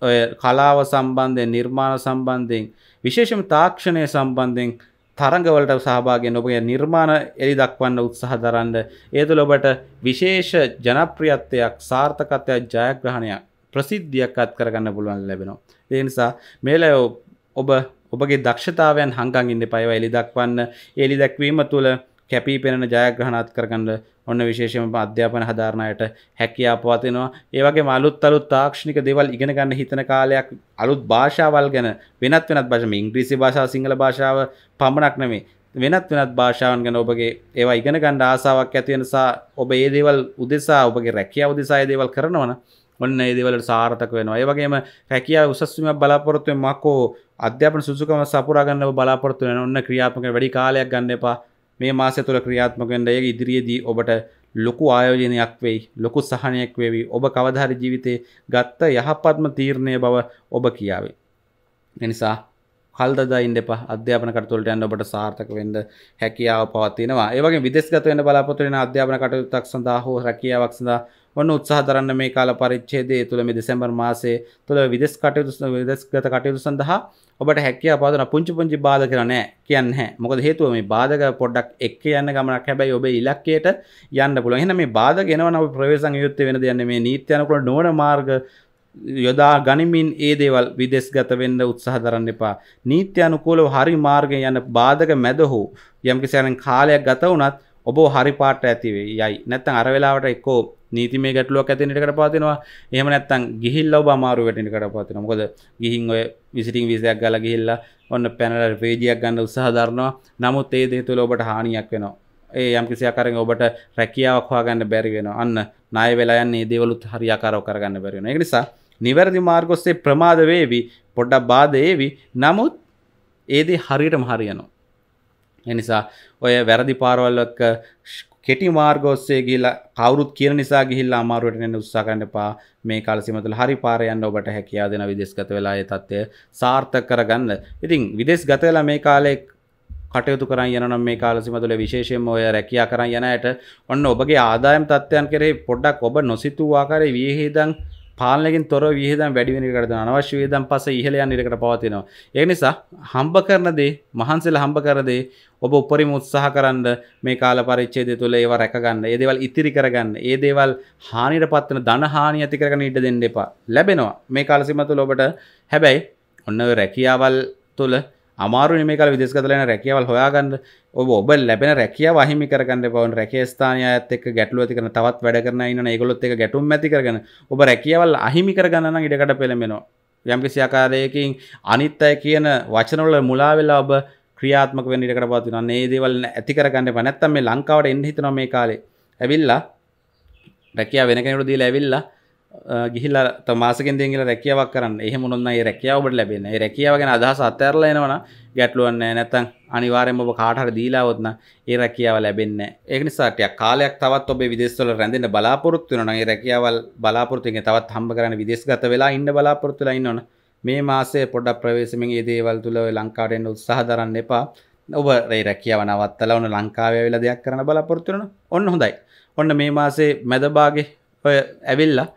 ඔය කලාව සම්බන්ධයෙන්, නිර්මාණ සම්බන්ධයෙන්, විශේෂම තාක්ෂණය සම්බන්ධයෙන් තරඟවලට සහභාගෙන් ඔබගේ නිර්මාණ එලි දක්වන්න උත්සාහ දරන්න ඒතුළ ඔබට විශේෂ ජනප්‍රියත්වයක් සාර්ථකත්වයක් ජයග්‍රහණයක් ප්‍රසිද්ධියක් අත් කරගන්න පුළුවන් ලැබෙනවා. ඒ නිසා මේලය ඔබ ඔබගේ දක්ෂතාවයන් හංගන් ඉන්න පයව එලි දක්වන්න එලි දැක්වීම තුළ කැපී පෙනෙන ජයග්‍රහණත් කරගන්න ඔන්න විශේෂම අධ්‍යාපන හදාරණයට හැකියා පවතිනවා ඒවගේ මලුත් අලුත් තාක්ෂණික දෙවල් ඉගෙන ගන්න හිතන කාලයක් අලුත් භාෂාවල් ගැන වෙනත් වෙනත් භාෂා ඉංග්‍රීසි භාෂාව සිංහල භාෂාව පමණක් නෙමේ වෙනත් වෙනත් භාෂාවන් ගැන ඔබගේ ඒවා ඉගෙන ගන්න ආසාවක් ඇති වෙනසා ඔබ ඒ දේවල් උදෙසා ඔබගේ රැකියාව උදෙසා ඒ දේවල් කරනවනම් ඔන්න ඒ දේවල් සාර්ථක වෙනවා ඒ වගේම රැකියාව උසස් වීමක් බලාපොරොත්තු වෙන මකෝ අධ්‍යාපන සුසුකම සපුරා ගන්න බලාපොරොත්තු වෙන ඔන්න ක්‍රියාත්මක වැඩි කාලයක් ගන්න එපා මේ මාසය තුළ ක්‍රියාත්මකෙන්ට ඒ ඉදිරියේදී ඔබට ලොකු ආයෝජනයක් වෙයි ලොකු සහනයක් වේවි ඔබ කවදාහරි ජීවිතේ ගත්ත යහපත්ම තීරණය බව ඔබ කියාවේ. එනිසා කල්දදා ඉන්න එපා අධ්‍යාපන කටයුතුවලට යන්න ඔබට සාර්ථක වෙන්න හැකියාව පවතිනවා. ඒ වගේම විදේශගත වෙන්න බලාපොරොත්තු වෙන අධ්‍යාපන කටයුත්තක් සඳහා හෝ රැකියාවක් සඳහා ඔන්න උත්සාහ දරන්න මේ කාල පරිච්ඡේදය තුළ මේ දෙසැම්බර් මාසයේ තුළ විදේශ කටයුතු විදේශගත කටයුතු සඳහා ඔබට හැකිය පාදන පුංචි පුංචි බාධක නෑ කියන්න මොකද හේතුව මේ බාධක පොඩ්ඩක් එක්ක යන්න ගමනක් හැබැයි ඔබේ ඉලක්කයට යන්න පුළුවන්. එහෙනම් මේ බාධක එනවා නම් ප්‍රවේශම් යුක්ත වෙන දෙන්නේ මේ නීත්‍ය අනුකූල නොවන මාර්ග යොදා ගනිමින් ඒ දේවල් විදේශගත වෙන්න උත්සාහ දරන්න එපා. නීත්‍ය අනුකූලව හරි මාර්ගයෙන් යන බාධක මැද හෝ යම්කිසි කාලයක් ගත වුණත් ඔබ හරි පාට ඇතිවේ යයි නැත්තන් අර වෙලාවට එක්කෝ නීති මේ ගැටලුවක් ඇතිනට කරපාතිනවා එහම නැත්තන් ගිහිල්ල ඔබ අමාරු වැටිට කරපාතින මොකද ගිහින් ඔය විසිටිං විසයක් ගල ගිහිල්ලා ඔන්න පැනල වේජියක් ගන්න උත්සාහධරනවා නමුත් ඒ දේ තුළ ඔබට හානියක් වෙනවා ඒ යම්කිසි ආකාරයෙන් ඔබට රැකියාවක් හොයාගන්න බැරි වෙනවා අන්න ණය වෙලා යන්නේ මේ දේවලුත් හරියාකාරව කරගන්න බැරි වෙනවා ඒක නිසා නිවැරදි මාර්ගොස්සේ ප්‍රමාද වේවි පොඩ්ඩක් බාධ ඒවි නමුත් ඒදී හරියටම හරියනවා එනිසා ඔය වැරදි පාරවල්ලක කෙටි මාර්ගෝස්සේ ගිහිල්ලා කවුරුත් කියන නිසා ගිහිල්ලා අමාරුවට යන්න උත්සාහ කරන්න එපා මේ කාලසීම තුළ හරි පාර යන්න ඔබට හැකියාව දෙන විදේශගත වෙලා ඒ தත්ත්වය සාර්ථක කරගන්න. ඉතින් විදේශගත වෙලා මේ කාලේ කටයුතු කරන් යනනම් මේ කාලසිම තුළ විශේෂයෙන්ම ඔය රැකියා කරන් යන අයට ඔන්න ඔබගේ ආදායම් තත්ත්වයන් කෙරෙහි පොඩ්ඩක් ඔබ නොසිතූ ආකාරයේ වියහිදන් පාලකින් තොර විහිදම් වැඩිවෙනි කරද අනවශ්‍ය වියදම් පස ඉහලයන් නිරකට පවතිනවා. ඒ නිසා හම්බ කරන දේ මහන්සල හම්බ කරදේ ඔබ උපරිම උත්සාහ කරන්න මේ කාල පරිච්ඡේදය තුළ ඒව රැකගන්න. ඒ දේවල් ඉතිරි කරගන්න. ඒ දේවල් හානියට පත්වන ධන හානිය ඇති කරගෙන ඉඩ දෙන්න එපා. ලැබෙනවා. මේ කාල සීමා තුළ ඔබට හැබැයි ඔන්න ඔය රැකියාවල් තුළ අමාරු මේකල විදෙස්ගතලන රැකියවල් හොයාගන්න ඔබ ඔබ ලැබෙන රැකිය වහිමි කරගන්න පවන් රැකේස්ථානය ඇතක ගැටලුව ඇති කරන තවත් වැඩ කරන ඉන්න ඒගොලොත් එක ගැටුම් ඇති කරගන ඔබ රැකියවල් අහිමි කරගන්න ඉඩකට පෙළමෙනවා යම්කිසි ආකාරයකින් අනිත් අය කියන වචනවල මුලා වෙලා ඔබ ක්‍රියාත්මක වෙන්න ඉඩකට පවතිනවා. මේ දේවල් ඇති කරගන්න එපා. නැත්තම් මේ ලංකාවට එන්න හිතනවා මේ කාලේ. ඇවිල්ලා රැකියාව වෙන කෙනෙකුට දීලා ඇවිල්ලා ගිහිල්ල තමාසකෙන් දෙගල රැකියාවක් කරන්න එහ මුොන්න රැකියාවට ලැබෙන රැකියාවගෙන අදහස අත්තරලයනවන ගැටලුවන්න නැතන් අනිවාරෙන්ම කාටහර දීලාවත්න ඒ රැකියාව ලැබෙන්න ඒනිසාටය කාලයක් තවත් ඔබේ විදෙස්වල රැඳෙන බලාපොරත්තුවන ඒ රැකියාවල් බලාපොරතුන්ගේ තවත් හම්බ කරන විදෙස්ගත වෙලා ඉන්න බලාපොරත්තුලයින්නවන මේ මාසේ පොඩක් ප්‍රවේශමෙන් ඒ දේවල් තුළ ලංකාටෙන් උත්සාහ දරන්න එපා ඔබ රේ රැකියාව නවත්තල ඕන ලංකාවේ වෙලා දෙයක් කරන බලාපොරත්තුවන ඔන්න හොඳයි ඔන්න මේ මාසේ මැදබාගේ ඔය ඇවිල්ලා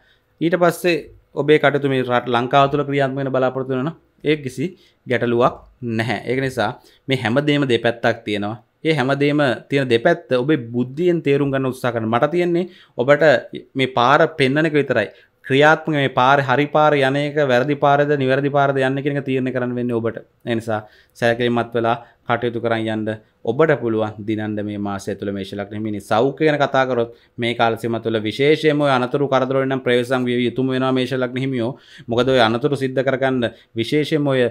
ඊට පස්සේ ඔබේ කටතු මේ රට ලංකාවතුල ක්‍රියාත්මෙන බලාපොරතුවන ඒ කිසි ගැටලුවක් නැහැ ඒක නිසා මේ හැමදේම දෙපැත්තක් තියෙනවා ඒ හැමදේම තියෙන දෙපැත්ත ඔබේ බුද්ධියෙන් තේරුම් ගන්න උත්සා කරන මට තියෙන්නේ ඔබට මේ පාර පෙන්න්නනක විතරයි ක්‍රියාත්ම මේ පාර හරිපාර යනක වැරදි පාරද නිවැරදි පාරද යන්න කෙනෙක තීරණ කරන්න වෙන්න ඔබට එනිසා සෑකරීමත් වෙලා කටයුතු කරන්න යන්න ඔබට පුළුවන් දිනන්ද මේ මාසය තුළ මේශලක් මෙනි සෞඛ්‍ය ගැන කතාකරොත් මේ කාලසිම තුළ විශේෂයම අනතුරු කරදරෙන් ප්‍රවේශම් විය යුතුම වෙනවා මේශලක් හිමියෝ මොකද ඔය අනතුරු සිද්ධ කරගන්න විශේෂයෙන් ඔය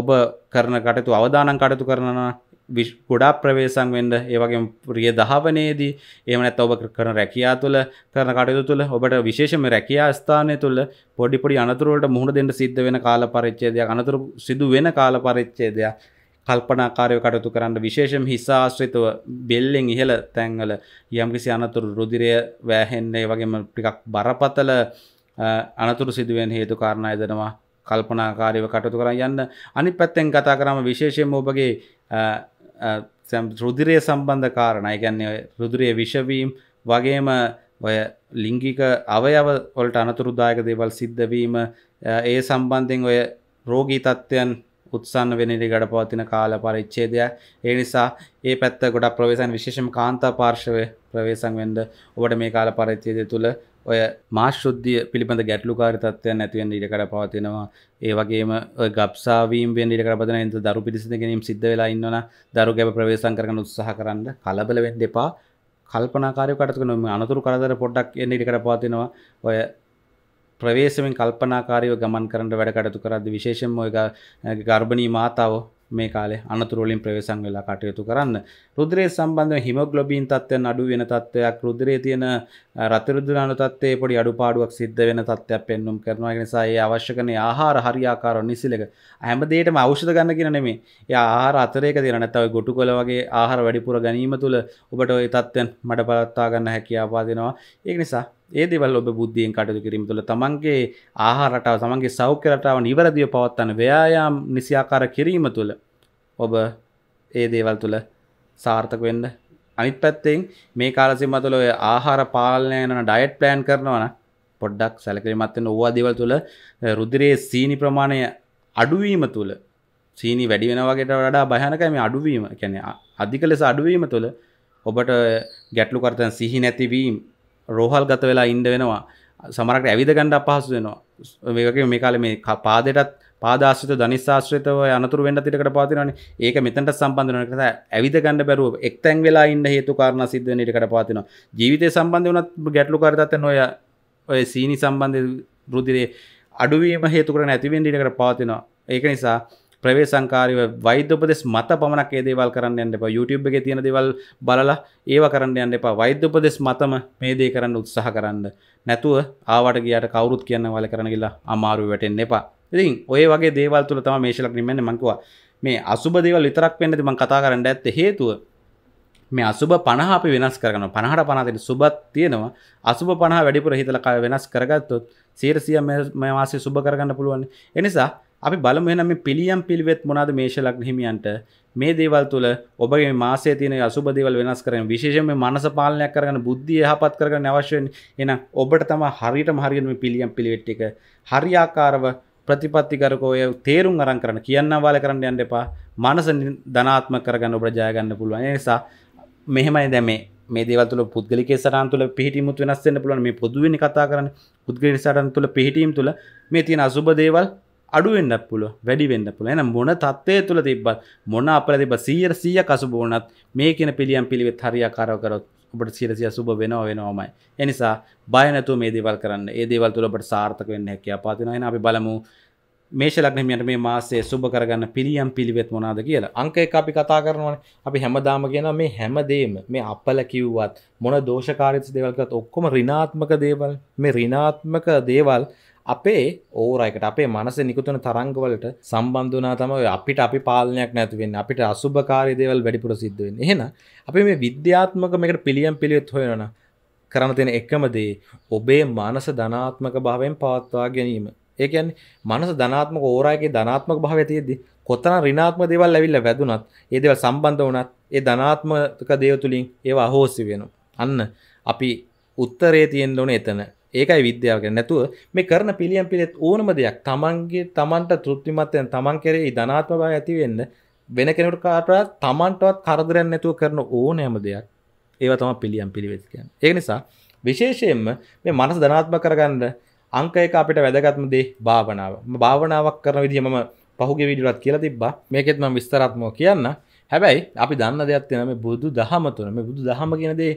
ඔබ කරන කටයුතු අවදානම් කටයුතු කරනවා ගොඩා ප්‍රවේශන් වෙන්ඩ ඒවගේ ප්‍රිය දහවනේදී ඒමනත් ඔබ කරන රැකයා තුළ කරන කටයුතු තුළ ඔබට විශේෂම රැකයා ස්ථානය තුළ පොඩිපොඩි අනතුරුවට මුහුණ දෙන්න සිද්ධ වෙන කාල පරිච්චේදයක් අනතුරු සිදු වෙන කාල පරිච්චේදයක් කල්පනාකාරය කටතු කරන්න විශේෂම හිසාශ්‍රිතව බෙල්ලෙන් ඉහළ තැන්වල යම්කිසි අනතුරු රුදිරය වෑහෙන්නේ වගේම ටිකක් බරපතල අනතුරු සිදුවෙන් හේතු කාරණා යදනවා කල්පනාකාරයව කටතු කරන්න යන්න අනි පැත්තෙන් කතා කරම විශේෂයෙන් ඔබගේ රුදිරය සම්බන්ධ කාරණ එකන්නේ රුදුරය විෂවීම් වගේම ඔය ලිංගික අවයව ඔලට අනතුරුදායක දේවල් සිද්ධවීම ඒ සම්බන්ධෙන් ඔය රෝගී තත්ත්වයන් උත්සන්න වෙනනි ගඩ පවතින කාල පරිච්චේදයක් ඒ නිසා ඒ පැත්ත ගොඩක් ප්‍රවේසන් විශේෂම කාන්තා පාර්ශවය ප්‍රවේසන් වෙන්ද ඔබට මේ කාල පරිච්චේදය තුළ ඔය මාශුද්ධිය පිළිබඳ ගැටලුකාරිතත්වය නැතිවෙන් ඉඩකට පවතිනවා ඒ වගේම ගක්සාවීම් වෙන් ඉඩකට පදන ඇත දරු පිරිසිඳ ගැනීම සිද්ධ වෙලා ඉන්නවන දරු ගැබ ප්‍රවේශන් කරන උත්සාහ කරන්න කලබල වෙන්න එපා කල්පනාකාරය කටකනම අනතුරු කරදර පොඩ්ඩක් එන්න ඉඩකට පවතිනවා ඔය ප්‍රවේශමෙන් කල්පනාකාරයව ගමන් කරට වැඩකටතු කරද විශේෂම ඔය ගර්භණී මාතාව මේ කාලේ අනතුරුවලින් ප්‍රවේශම් වෙලා කටයුතු කරන්න. රුධිරය සම්බන්ධව හිමොග්ලොබින් තත්ත්වයන් අඩු වෙන තත්ත්වයක් රුධිරයේ තියෙන රතු රුධිර අණු තත්ත්වයේ පොඩි අඩුපාඩුවක් සිද්ධ වෙන තත්ත්වයක් පෙන්වුම් කරනවා. ඒ නිසා ඒ අවශ්‍ය කරන ආහාර හරියාකාරව නිසිලක හැම දෙයකටම ඖෂධ ගන්න කියන නෙමෙයි. ඒ ආහාර අතරේක තියෙන නැත්නම් ඔය ගොටුකොළ වගේ ආහාර වැඩිපුර ගැනීම තුළ ඔබට ওই තත්ත්වයන් මඩ පවත්වා ගන්න හැකියාව පාදිනවා. ඒක නිසා ඒ දෙවල් ඔබ බුද්ධියෙන් කටයුතු කිරීම තුළ තමන්ගේ ආහාර රටාව තමන්ගේ සෞඛ්‍ය රටාව නිවැරදිව පවත්වන ව්‍යායාම් නිසියාකාර කිරීම තුළ ඔබ ඒ දේවල් තුළ සාර්ථක වෙන්න අනිත් පැත්තෙන් මේ කාලසීමාව තුළ ඔය ආහාර පාලනය යන ඩයට් ප්ලෑන් කරනවා නම් පොඩ්ඩක් සැලකිලිමත් වෙන්න ඕවා දේවල් තුළ රුධිරයේ සීනි ප්‍රමාණය අඩුවීම තුළ සීනි වැඩි වෙනවා වගේට වඩා භයානකයි මේ අඩුවීම කියන්නේ අධික ලෙස අඩුවීම තුළ ඔබට ගැටලු කරතන් සිහි නැතිවීම රෝහල් ගත වෙලා ඉන්ඩ වෙනවා සමරක් ඇවිද ගණඩ අපහසු වෙනවා මේකගේ මේ කාල මේ පාදයටත් පාදශිත ධනිශාශ්‍රතව අනතුර වෙන්ඩ තිකට පාතිරන ඒක මෙතට සම්බන්ධන කර ඇවිද ගණඩ බැරුව එක්තැන් වෙලා ඉන්න හේතු කාරණ සිද්ධ නිටකට පාතින ජීවිතය සම්බන්ධ වනත් ගැටලු කරතත් නොය ඔය සීනි සම්බන්ධ රුදිරේ අඩුවීම හේතුකරන ඇතිවෙන්ඩිටකට පාතිනවා ඒක නිසා ප්‍රවේශංකාරව වෛද්‍යපදෙස් මත පමණක් ඒ දේවල් කරන්න යන්න එපා YouTube එකේ තියෙන දේවල් බලලා ඒව කරන්න යන්න එපා වෛද්‍යපදෙස් මතම මේ දේ කරන්න උත්සාහ කරන්න නැතුව ආවට ගියාට කවුරුත් කියන්න වල කරන ගිලා අමාරුව වැටෙන්න එපා ඉතින් ඔය වගේ දේවල් තුළ තමයි මේෂලක් නිමන්නේ මං කිව්වා මේ අසුබ දේවල් විතරක් වෙන්නද මං කතා කරන්න ඇත්තේ හේතුව මේ අසුබ පණහ අපි වෙනස් කරන පණහට පනාතින සුබත් තියෙනවා අසුබ පණහ වැඩිපුර හිතලකා වෙනස් කරගත්තොත් සීරසිය මේ මාසේ සුබ කරගන්න පුළුවන් එනිසා අපි බලමු එහෙනම් මේ පිළියම් පිළිවෙත් මොනවාද මේෂ ලග්න හිමියන්ට මේ දේවල් තුළ ඔබගේ මාසයේ තියෙන අසුබ දේවල් වෙනස් කරගෙන විශේෂයෙන්ම මේ මනස පාලනය කරගෙන බුද්ධිය යහපත් කරගන්න අවශ්‍ය වෙන එහෙනම් ඔබට තමයි හරියටම හරියට මේ පිළියම් පිළිවෙත් ටික හරියාකාරව ප්‍රතිපත්තිකරකෝ ඔය තේරුම් අරන් කරන්න කියන්න වාල කරන්න යන්න එපා මනස ධනාත්මක කරගන්න ඔබට ජය ගන්න පුළුවන් ඒ නිසා මෙහෙමයි දැන් මේ මේ දේවල් තුළ පුද්ගලිකේ සටහන් තුළ පිහිටීමුත් වෙනස් වෙන්න පුළුවන් මේ පොදුවෙනි කතා කරන්නේ පුද්ගලික සටහන් තුළ පිහිටීම් තුළ මේ තියෙන අසුබ දේවල් අඩුවෙන්න්න පුල වැඩිවෙන්න පුල එන මොන තත්වය තුළ තිබත් මොන අප තිබ සීර සිය කසුබෝනත් මේ කියන පිළියම් පිළිවෙත් හරියා කරකරොත් ඔබට සිරසිය සුබ වෙනව වෙනවාමයි එනිසා බයනතු මේ දේවල් කරන්න ඒ දේවල් තුළබට සාර්ථක වෙන්න හැක පාතිනයන අපි බලමු මේශලක්නමියට මේ මාසේ සුබ කරගන්න පිළියම් පිළිවෙත් මොනාද කියලා අංක එක අපි කතා කරනවන අපි හැමදාම කියෙන මේ හැමදේම මේ අපල කිව්වත් මොන දෝෂකාරිත දේවල්කත් ඔක්කොම රිනාත්මක දේවල් මේ රිනාත්මක දේවල් අපේ ඕරයකට අපේ මනස නිකුතන තරංගවලට සම්බන්ධනා තම අපිට අපි පාලනයක් නැතිවෙන් අපිට අසුභකාරිදේවල් වැඩිපුර සිද්ධුවෙන් එහෙන අපි මේ විද්‍යාත්මක මේකට පිළියම් පිළියොත් හොයන කරන තියෙන එකමදේ ඔබේ මනස ධනාත්මක භාවයෙන් පවත්වා ගැනීම ඒකන් මනස ධනාත්මක ඕරයගේ ධනාත්මක භාව ඇතියෙද කොතන රිනාත්ම දෙවල් ඇවිල්ල වැදුනත් ඒදව සම්බන්ධ වනත් ඒ ධනාත්මක දේව තුළින් ඒවා අහෝසි වෙන අන්න අපි උත්තරේ තියෙන් ඕන එතන ඒකයි විද්‍යාවගෙන නැතුව මේ කරන පිළියම් පිළිත් ඕනම දෙයක් තමන්ගේ තමන්ට තෘප්තිමත්යෙන් තමන් කෙරෙහි ධනාත්ම බව ඇතිවෙන්න වෙන කෙනෙකුට කාටවත් තමන්ටවත් කරදරයක් නැතුව කරන ඕනෑම දෙයක් ඒවා තමයි පිළියම් පිළිවෙත් කියන්නේ. ඒ නිසා විශේෂයෙන්ම මේ මනස ධනාත්මක කරගන්න අංක එක අපිට වැදගත්ම දේ භාවනාව. භාවනාවක් කරන විදිහ මම පහුගිය වීඩියෝවත් කියලා තිබ්බා. මේකෙත් මම විස්තරාත්මකව කියන්න. හැබැයි අපි දන්න දෙයක් තියෙනවා මේ බුදු දහම තුන. මේ බුදු දහම කියන දේ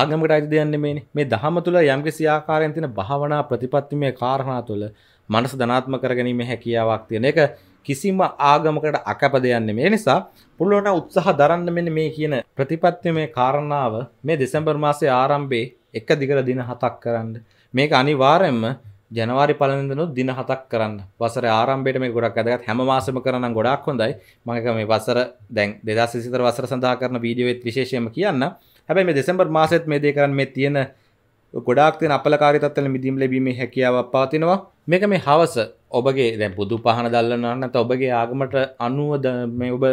ආගම රයිදයන්න මේ මේ දහම තුළ යම්කිසි ආකාරයෙන් තින භාවනා ප්‍රතිපත්තිමය කාරණා තුළ මනස ධනාත්ම කරගැනීම හැකියාවක් තියෙන එක කිසිම ආගමකට අකපදයන්නේ මේ නිසා පුළුවන උත්සාහ දරන්න මෙන්න මේ කියන ප්‍රතිපත්තිමය කාරණාව මේ දෙසැම්බර් මාසේ ආරම්භේ එක දිගට දින හතක් කරන්න මේක අනිවාර්යෙන්ම ජනවාරි පලඳනුත් දින හතක් කරන්න වසර ආරම්භයට මේ ගොඩක් අදගත් හැම මාසම කරන ගොඩක් හොඳයි මඟක මේ වසර දැන් දෙදා සිතර වසර සඳහා කරන වීඩියෝත් විශේෂයම කියන්න හැබැයි මේ දෙසැම්බර් මාසෙත් මේ දේ කරන්න මේ තියෙන ගොඩාක් තියෙන අපලකාරී තත්ත්වවල මිදීම් ලැබීමේ හැකියාවක් පවතිනවා මේක මේ හවස ඔබගේ දැන් පුදු පහන දැල්ලනවා නැත්නම් ඔබගේ ආගමට අනුව මේ ඔබ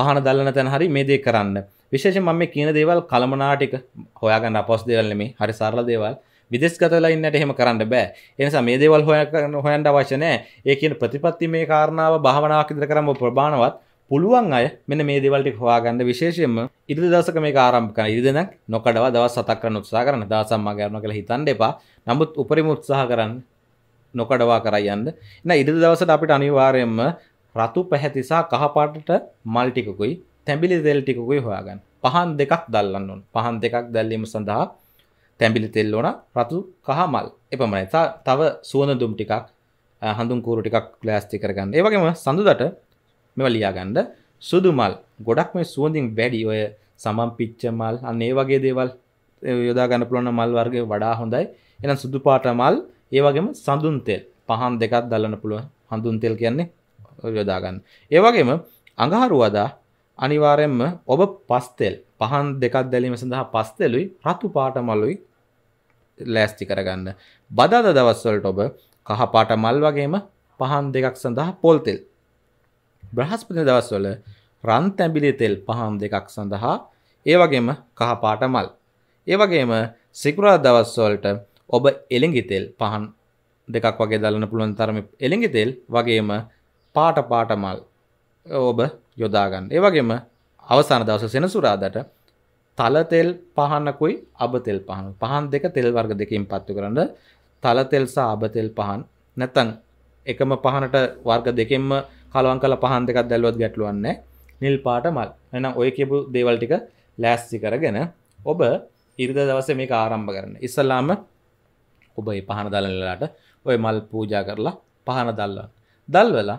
පහන දැල්ලන තැන හරි මේ දේ කරන්න විශේෂයෙන් මම මේ කියන දේවල් කලමනාටික හොයාගන්න අපොස් දේවල් නෙමෙයි හරි සරල දේවල් විදෙස්ගත වෙලා ඉන්නට එහෙම කරන්න බෑ. ඒ නිසා මේ දේවල් හොයන්න අවශ්‍ය නැහැ. ඒ කියන ප්‍රතිපත්ති මේ කාරණාව භාවනාවක් ඉදලා කරම ප්‍රබාණවත් පුළුවන් අය මෙන මේ දෙවලට හවාගන්න විශේෂයෙන්ම ඉරි දසක මේ ආරම්ක ඉරිදන නොකඩව දවස් සතක් කරන උත්සා කරන දසම්ම ගරන කළ හිතන් එපා නමුත් උපරිම උත්සාහ කරන්න නොකඩවා කරයන්න එන්න ඉරි දවසට අපිට අනිවාරයෙන්ම රතු පැහැතිසා කහපාටට මල්ටිකකුයි තැබිලි දෙෙල් ටිකුයි හොයාගන්න පහන් දෙකක් දල්ලන්න ඕන් පහන් දෙකක් දැල්ලීම සඳහා තැබිලි තෙල් ඕන රතු කහමල් එපමණ තව සුවන දුම් ටිකක් හඳුම් කූරු ටිකක් ලෑස්ති කරගන්න ඒවගේම සඳුදට මෙව ලියාගන්න සුදු මල් ගොඩක් මේ සුවඳින් වැඩි ඔය සමම් පිච්ච මල් අන්න ඒ වගේ දේවල් යොදා ගන්න පුළුවන් මල් වර්ගය වඩා හොඳයි එහෙනම් සුදු පාට මල් ඒ වගේම සඳුන් තෙල් පහන් දෙකක් දල්ලන්න පුළුවන් හඳුන් තෙල් කියන්නේ යොදා ගන්න ඒ වගේම අඟහරුවාදා අනිවාර්යෙන්ම ඔබ පස් තෙල් පහන් දෙකක් දැලීම සඳහා පස් තෙලුයි රතු පාට මලුයි ලෑස්ති කරගන්න බදාදා දවස්වලට ඔබ කහ පාට මල් වගේම පහන් දෙකක් සඳහා පොල් තෙල් බ්‍රහස්පති දවස්වල රන් තැඹිලි තෙල් පහන් දෙකක් සඳහා ඒ වගේම කහපාට මල්. ඒ වගේම සිකුරාදා දවස්වලට ඔබ එළඟි තෙල් පහන් දෙකක් වගේ දල්ලන්න පුළුවන් තරමේ එළඟි තෙල් වගේම පාට පාට මල් ඔබ යොදා ගන්න. ඒ වගේම අවසාන දවසේ සෙනසුරාදාට තල තෙල් පහනකුයි අබ තෙල් පහන. පහන් දෙක තෙල් වර්ග දෙකකින් පත්තු කරන්න තල තෙල් සහ අබ තෙල් පහන් නැත්නම් එකම පහනට වර්ග දෙකෙන්ම කලවන් කල පහන් දෙකක් දැල්ුවත් ගැටලුවන්න නිල් පාට මල් එනම් ඔය කියපු දේවල් ටික ලෑස්ති කරගෙන ඔබ ඉරිද දවසේ මේක ආරම්භ කරන්න ඉස්සල්ලාම ඔබ පහන දලලාට ඔය මල් පූජා කරලා පහන දල්ලා දල්වෙලා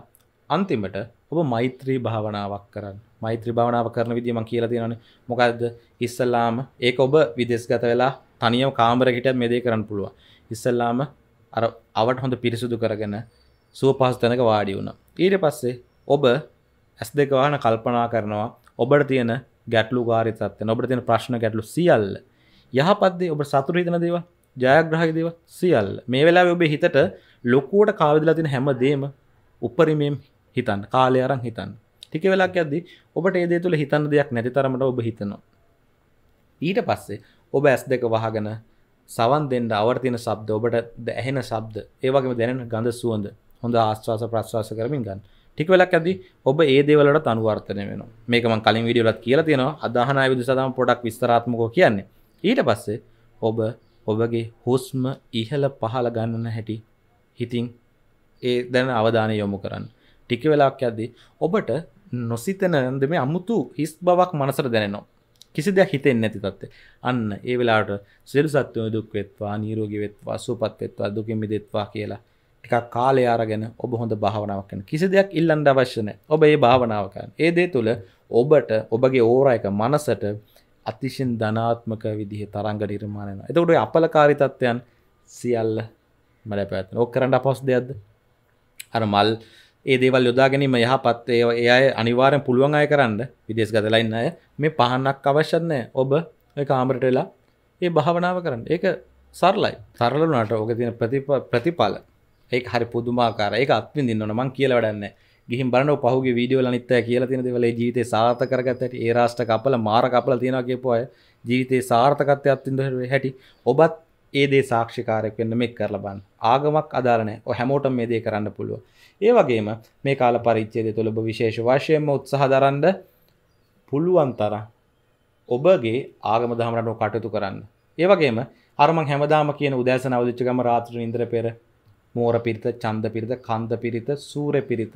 අන්තිමට ඔබ මෛත්‍රී භාවනාවක් කරන්න මෛත්‍රී භාවනාව කරන විදිම කියලා තියෙනන මොකක්ද ඉස්සල්ලාම ඒක ඔබ විදෙස්ගත වෙලා තනියව කාමරකට මෙදේ කරන්න පුළුවන් ඉස්සල්ලාම අර අවට හොඳ පිරිසුදු කරගෙන සුව පහස්තනක වාඩි වුණා ඊට පස්සේ ඔබ ඇස් දෙකවාන කල්පනා කරනවා ඔබට තියෙන ගැටලු කාරිතත්ය ඔබට තියෙන ප්‍රශ්න ගැටලු සියල්ල යහපත්දේ ඔබ සතුරීතන දේව ජයග්‍රහහි දේව සියල් මේ වෙලා ඔබේ හිතට ලොකුවට කාවිදලා තින හැමදේම උපරිමයම් හිතන් කාලය අරං හිතන් ටික වෙලාක් ඇද්දි ඔබට ඒදේ තුළ හිතන්න දෙයක් නැති තරමට ඔබ හිතනවා. ඊට පස්සේ ඔබ ඇස් දෙක වහගෙන සවන් දෙන්න අවර්තින ශබ්ද ඔබට ඇහෙන ශබ්ද ඒවගේම දැනෙන ගඳ සුවඳ හොඳ ආස්වාස ප්‍රශ්වාස කරමින් ගන්න ටික වෙලක් ඇදි ඔබ ඒ දේවලට අනුවර්තනය වෙනවා මේක මම කලින් වීඩියෝලත් කියලා තියෙනවා අදාහන ආයුධ සදාම පොඩක් විස්තරාත්මකව කියන්නේ ඊට පස්සේ ඔබ ඔබගේ හුස්ම ඉහළ පහළ ගන්න හැටි හිතින් ඒ දැන අවධානය යොමු කරන්න ටික වෙලාක් ඇද්දි ඔබට නොසිතන ද මේ අමුතු හිස් බවක් මනසට දැනෙනවා කිසි දෙයක් හිතෙන් නැති තත්ත අන්න ඒ වෙලාට සිරු සත්වය දුක් වෙත්වා නීරෝගි වෙත්වා සුපත් වෙත්වා දුකින් මිදෙත්වා කියලා ටිකක් කාලය අරගෙන ඔබ හොඳ භාවනාවක් කරන. කිසි දෙයක් ඉල්ලන්න අවශ්‍ය නැහැ. ඔබ මේ භාවනාව කරන. ඒ දේ තුල ඔබට ඔබගේ ඕරා එක මනසට අතිශයින් ධනාත්මක විදිහේ තරංග නිර්මාණය වෙනවා. එතකොට ඔය අපලකාරී තත්ත්වයන් සියල්ල මලපැවැත්වෙන. ඔක් කරන්න අපහසු දෙයක්ද? අර මල් ඒ දේවල් යොදා ගැනීම යහපත් ඒ අය අනිවාර්යෙන් පුළුවන් අය කරන්න විදේශගතලා ඉන්න අය මේ පහනක් අවශ්‍ය නැහැ. ඔබ ඔය කාමරට වෙලා මේ භාවනාව කරන්න. ඒක සරලයි. සරල වුණාට ඔක තියෙන ප්‍රතිඵල ඒ හරි පුදුමාකාර එක අත්විඳින්න ඕන මං කියලා වැඩන්නේ ගිහින් බලන්න පහුගේ වීඩියෝවල අනිත් අය කියලා තියෙන දේවල් ඒ ජීවිතේ සාර්ථක කරගත්තට ඒ රාෂ්ට්‍ර කපල මාර කපල තියනවා කියපු අය ජීවිතේ සාර්ථකත්වය අත්විඳින හැටි ඔබත් ඒ දේ සාක්ෂිකාරයක් වෙන්න මේක කරලා බලන්න ආගමක් අදාළ නැහැ ඔය හැමෝටම මේ දේ කරන්න පුළුවන් ඒ වගේම මේ කාල පරිච්ඡේදය තුළ ඔබ විශේෂ වශයෙන්ම උත්සාහ දරන්න පුළුවන් තරම් ඔබගේ ආගම දහමරටව කටයුතු කරන්න ඒ වගේම අරමං හැමදාම කියන උදෑසන අවදිච්ච ගම රාත්‍රියේ ඉඳලා පෙර මෝර පිරිත චන්ද පිරිත කන්ද පිරිත සූර පිරිත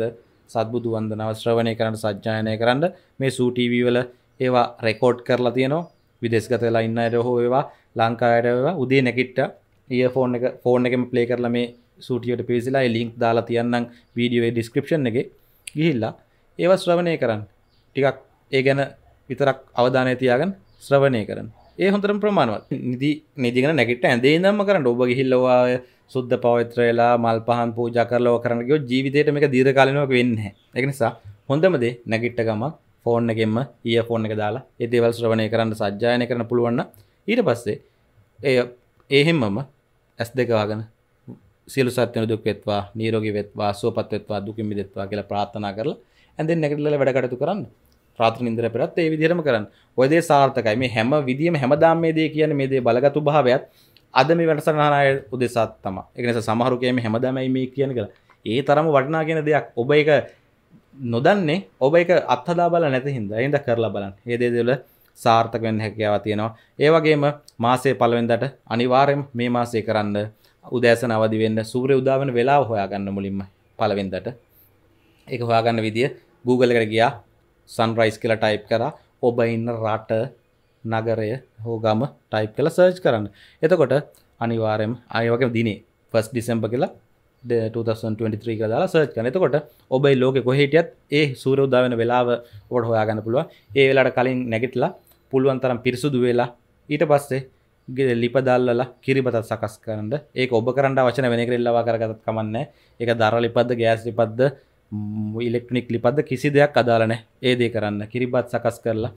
සත්බුදු වන්දනාව ශ්‍රවණය කරන්න සජ්ජායනය කරන්න මේ සූටීවී වල ඒවා රෙකෝඩ් කරලා තියෙනවා විදෙස්ගත වෙලා ඉන්න අයට හෝ ඒවා ලංකායට ඒවා උදේ නැගිට්ට ඒ ෆෝන් එක ෆෝන් එකම ප්ලේ කරලා මේ සූටියට පිවිසිලා ලිින්ක් දාලා තියන්නම් වීඩියෝේ ඩිස්ක්‍රපෂන් එක ගිහිල්ලා ඒව ශ්‍රවණය කරන්න ටිකක් ඒ ගැන විතරක් අවධානය තියාගන් ශ්‍රවණය කරන ඒ හොඳරම් ප්‍රමාණවත් නිදි නිදිගෙන නැගට ඇදේ නම්ම කරන්න ඔබ ගිහිල්ලවා සුද්ද පවත්‍රයලා මල් පහන් පූජා කරලා කරනගෝ ජීවිතයට මේක දීර්ඝකාලීනව වෙන්නේ නැහැ. ඒක නිසා හොඳම දේ නැගිට්ට ගමන් ෆෝන් එකෙන්ම ඊයර්ෆෝන් එක දාලා ඒ දේවල් ශ්‍රවණය කරන්න සජ්ජායනය කරන්න පුළුවන් ඊට පස්සේ ඒ ඒ හැමම ඇස් දෙක වහගෙන සියලු සත්‍යන දුක් වෙත්වා නිරෝගී වෙත්වා සුවපත් වෙත්වා දුකින් මිදෙත්වා කියලා ප්‍රාර්ථනා කරලා ඇඳෙන් නැගිටලා වැඩ කටයුතු කරන්න. රාත්‍රී නින්දර පෙරත් ඒ විදිහටම කරන්න. ඔය දේ සාර්ථකයි. මේ හැම විදියෙම හැමදාම මේ දේ කියන්නේ මේ දේ බලගත්ු භාවයත් අද මේ වැටසනාය උදෙසාත් තම එකනස සමහරුකයම හැමදමයි මේ කියන කළ ඒ තරම වටනා කියෙන දෙයක් ඔබ එක නොදන්නේ ඔබ එක අත්හදා බල නැති හිද එද කරලා බලන් ඒදේදල සාර්ථක වෙන් හැකියාව තියෙනවා ඒවගේම මාසේ පළවෙෙන්දට අනිවාරයෙන් මේ මාසේ කරන්න උදෑසන අවදිවෙන්න සූරය උදාවන වෙලා හොයාගන්න මුලින්ම පළවෙෙන්දට එක හොයාගන්න විදිිය Google කර ගියා සන්රයිස් කියලා ටයිප් කර ඔබ ඉන්න රට නගරය හෝ ගම ටයිප් කළ සර්ච් කරන්න එතකොට අනිවාරයම අයවගේ දිනේ පස් ඩිසම්ප කියලා 2023 දාලා සර්ච් කන එතකොට ඔබයි ලෝක කොහහිටියත් ඒ සූරෝදාවන වෙලාව ඔට හොයාගන්න පුළුව ඒ වෙලාට කලින් නැගටලා පුළුවන් තරම් පිරිසුදු වෙලා ඊට පස්සේ ගෙ ලිපදල්ලලා කිරිබතත් සකස් කරන්න ඒ ඔබ කරන්න වචන වෙනකරෙල්ලවා කරගත් කමන්න එක දර ලිපද ගෑස් ලිපද්ද ඉලෙක්ට්‍රොනික් ලිපද කිසි දෙයක් අදාලන ඒදේ කරන්න කිරිබත් සකස් කරලා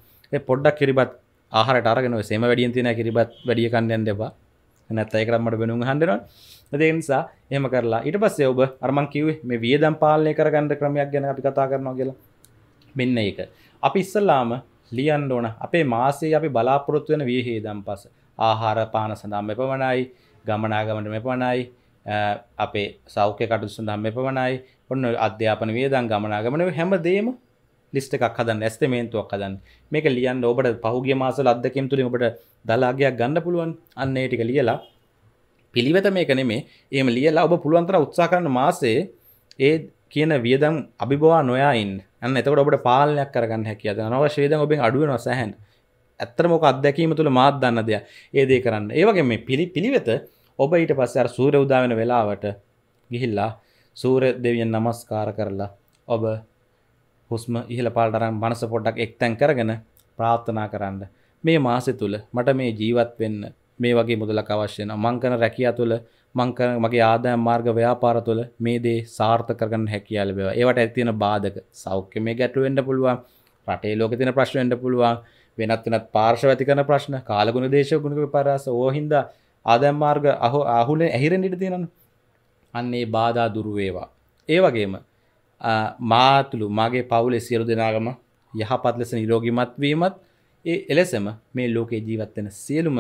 පොඩ්ඩක් කිරිබත් ආහරට අරගෙන සේම වැඩියෙන් තියෙන කිරිබත් වැඩිය කන්නයන් දෙපා නැත්ත ඒකරම්මට බෙනුම් හන්ඩෙනවා දේනිසා එහම කරලා ඉට පස්සේ ඔබ අරමන් කිවේ මේ වියදම් පාලනය කරගන්න ක්‍රමයක් ගැන අපි කතා කරනවා කියලා මෙන්න ඒක අපි ඉස්සල්ලාම ලියන්න ඕන අපේ මාසේ අපි බලාපොරොත්තු වෙන වියහේදම් පස ආහාර පාන සඳම් එපමණයි ගමනාගමට මෙපමණයි අපේ සෞඛ්‍ය කටු සඳම් එපමණයි ඔන්න අධ්‍යාපන වියදම් ගමනාගමන හැම දේම ලිස්ට එකක් හදන් ඇස්තමේන්තුවක් හදන් මේක ලියන්න ඔබට පහුගේ මාසල අදකම් තුරින් ඔබට දලාගයක් ගන්න පුළුවන් අන්නේ ටික ලියලා පිළිවෙත මේක නෙමේ ඒම ලියලා ඔබ පුළුවන්තර උත්සා කරන මාසේ ඒ කියන වියදම් අභිබවා නොයායින් අන්න එතකට ඔබට පාලනයක් කරගන්න හැකිය අනවශ්‍යේද ඔබෙන් අඩුවන සැහන් ඇත්තරමොක අත්දැකීම තුළ මාත් දන්න දෙයක් ඒදේ කරන්න ඒවගේ මේ පිළි පිළිවෙත ඔබ ඊට පස්සේ අර සූර්ය උදාවෙන වෙලාවට ගිහිල්ලා සූර දෙවියන් නමස්කාර කරලා ඔබ හුස්ම ඉහළ පාටරම් මනස පොඩ්ඩක් එක්තැන් කරගෙන ප්‍රාර්ථනා කරන්න. මේ මාසෙ තුළ මට මේ ජීවත් වෙන්න මේ වගේ මුදලක් අවශ්‍යන මංකන රැකියා තුළ මංකන මගේ ආදායම් මාර්ග ව්‍යාපාර තුළ මේ දේ සාර්ථක කරගන්න හැකියාව ලැබෙවා. ඒවට ඇති තියෙන බාධක සෞඛ්‍ය මේ ගැටලු වෙන්න පුළුවන්. රටේ ලෝකේ තියෙන ප්‍රශ්න වෙන්න පුළුවන්. වෙනත් වෙනත් පාර්ශ්ව ඇති කරන ප්‍රශ්න, කාලගුණ දේශගුණික විපරාස ඕහින්දා ආදායම් මාර්ග අහු අහුලෙන් ඇහිරෙන්න ඉඩ තියෙනවා. අන්න ඒ බාධා දුරු වේවා. ඒ වගේම මාතුළු මගේ පවුලෙ සියලු දෙනාගම යහපත් ලෙස නිරෝගිමත්වීමත් ඒ එලෙසම මේ ලෝකේ ජීවත්වෙන සියලුම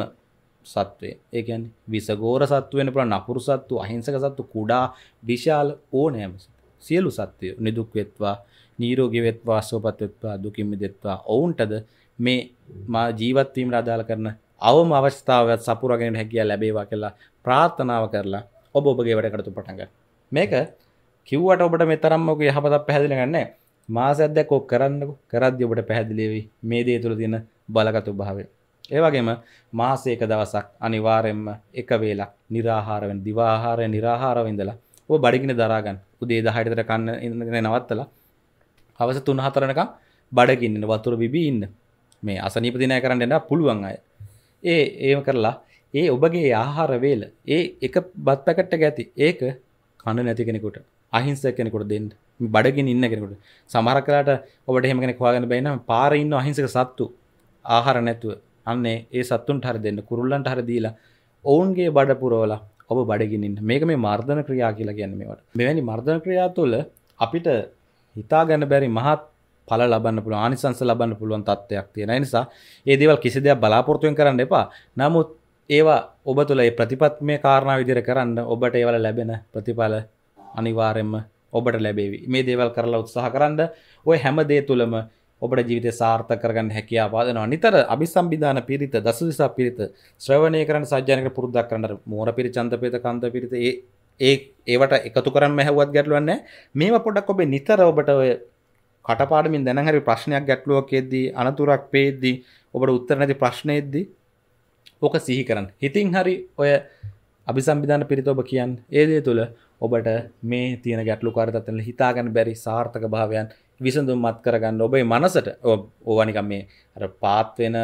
සත්වය ඒකන් විසගෝර සත්වෙන පුළ නපුරු සත්තු අහිංසක සත්තු කුඩා විශාල ඕනෑම සියලු සත්වය නිදුක්වෙත්වා නීරෝගිවෙත්වා සෝපත්වෙත්වා දුකින්මිදෙත්වා ඔවුන්ටද මේ මා ජීවත්වීම රදාල කරන අවම අවස්ථාවත් සපුරගෙන හැකිය ලැබේවා කියලා ප්‍රාර්ථනාව කරලා ඔබ ඔබගේ වැඩකරතු පටන්ග මේක කිව්වට ඔබට මෙතරම්මක යහපතක් පැහදිලගන්න මාසදැකෝ කරන්නක කරද්‍ය ඔබට පැහැදිලේවි මේ දේ තුළ තියෙන බලගතු භාවය. ඒවගේම මාසේක දවසක් අනිවාරෙන්ම එක වේලක් නිරාහාරවෙන් දිවාහාරය නිරාහාරවිඳලා ඔ බඩිගෙන දරාගන්න උදේ දහයිතර කන්න ඉඳගෙන නවත්තලා හවස තුන් හතරනක බඩකින්න වතුර බිබී ඉන්න මේ අසනීපතිනය කරන්න එන්න පුළුවන් අය ඒ ඒම කරලා ඒ ඔබගේ ආහාර වේල ඒ එක බත්තකට ගැති ඒක කණඩ නැති කෙනෙකුට අහිංස කෙනෙකුට දෙන්න බඩගෙන ඉන්න කෙනෙකුට සමහර කලාට ඔබට එහෙම කෙනෙක් හොයාගන්න බැරි නම් පාරේ ඉන්න අහිංසක සත්තු ආහාර නැතුව අන්නේ ඒ සත්තුන්ට හරි දෙන්න කුරුල්ලන්ට හරි දීලා ඔවුන්ගේ බඩ පුරවලා ඔබ බඩගිනින්න මේක මේ මර්ධන ක්‍රියා කියලා ගැන මේවට මෙවැනි මර්ධන ක්‍රියා තුළ අපිට හිතාගන්න බැරි මහත් පල ලබන්න පුළුව ආනිසංස ලබන්න පුළුවන් තත්වයක් තියෙන නිසා ඒ දේවල් කිසි දෙයක් බලාපොරතුවෙන් කරන්න එපා නමුත් ඒවා ඔබ තුළ ඒ ප්‍රතිපත්මය කාරණාව විදිර කරන්න ඔබට ඒවල ලැබෙන ප්‍රතිඵල අනිවාරෙන්ම ඔබට ලැබේවි මේ දේවල් කරලා උත්සාහ කරන්න ඔය හැමදේ තුළම ඔබට ජීවිත සාර්ථ කරගන්න හැකියා පාදනවා නිතර අභිසම්බිධාන පිරිත දසදිසා පිරිත ශ්‍රවණය කරන සජ්‍යනක පුරුද්දක් කරන්න මෝර පිරි චන්තපේත කන්ද පිරිත ඒ ඒවට එකතු කරන්න හැවත් ගැටලුවන්න මේම පොඩක් ඔබේ නිතර ඔබට ඔය කටපාඩමින් දැනහරි ප්‍රශ්නයක් ගැටලුවකෙද්දී අනතුරක් පේද්දී ඔබට උත්තර නැති ප්‍රශ්නයද්දී ඕක සිහි කරන්න හිතින් හරි ඔය අපි සම්බිධාන පිරිත ඔබ කියන් ඒදේ තුළ ඔබට මේ තියෙන ගැටලු කාරතත්වල හිතාගන්න බැරි සාර්ථක භාවයන් විසඳුම් මත් කරගන්න ඔබේ මනසට ඕවනිකම් මේ පාත්වෙන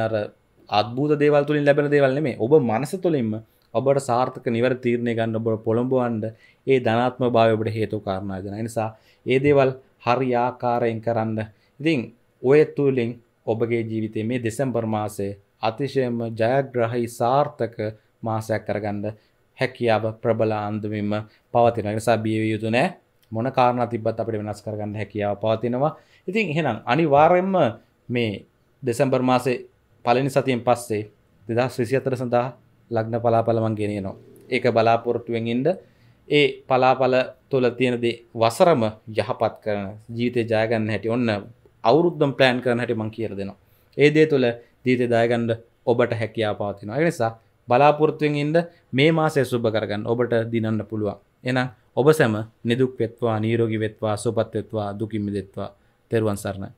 අත්බූත දේවල් තුළින් ලැබෙන දේවල්න්නේ මේ ඔබ මනස තුළින්ම ඔබට සාර්ථක නිවර තීරණය ගන්න ඔබට පොළොඹවන්ඩ ඒ ධනාත්ම භාවඔබට හේතු කාරණයදන නිසා ඒ දේවල් හරි ආකාරයෙන් කරන්න ඉතිං ඔය තුළින් ඔබගේ ජීවිතය මේ දෙසම්පර් මාසේ අතිශයම ජයග්‍රහහි සාර්ථක මාසයක් කරගන්න හැකියාව ප්‍රබල ආන්දමින්ම පවතින නිසා බියව යුතු නෑ මොන කාරණ තිබත් අපිට වෙනස් කරගන්න හැකියාව පවතිනවා ඉතින් එහෙනම් අනිවාරෙන්ම මේ දෙසැම්බර් මාසේ පලනි සතියෙන් පස්සේ දෙදස් විසි අතර සඳහා ලග්න පලාපලමන් ගෙනයනවා ඒක බලාපොරොට්ටුවෙන් ඉන්ඩ ඒ පලාපල තුළ තියෙනද වසරම යහපත් කරන ජීවිතය ජයගන්න හැටි ඔන්න අවුරුද්ධම් ප්ලෑන් කරන හැටි මං කියර දෙනවා ඒ දේ තුළ ජීතය දායගන්ඩ ඔබට හැකියා පාතිනවා නිසා බලාපොරත්තුවෙන් ඉන්ද මේ මාසය සුබ කරගන්න ඔබට දිනන්න පුළුවන් එන ඔබ සැම නිදුක් වෙත්වා නීරෝගි වෙත්වා සුපත් වෙත්වා දුකින් මිදෙත්වා තෙරුවන් සරණයි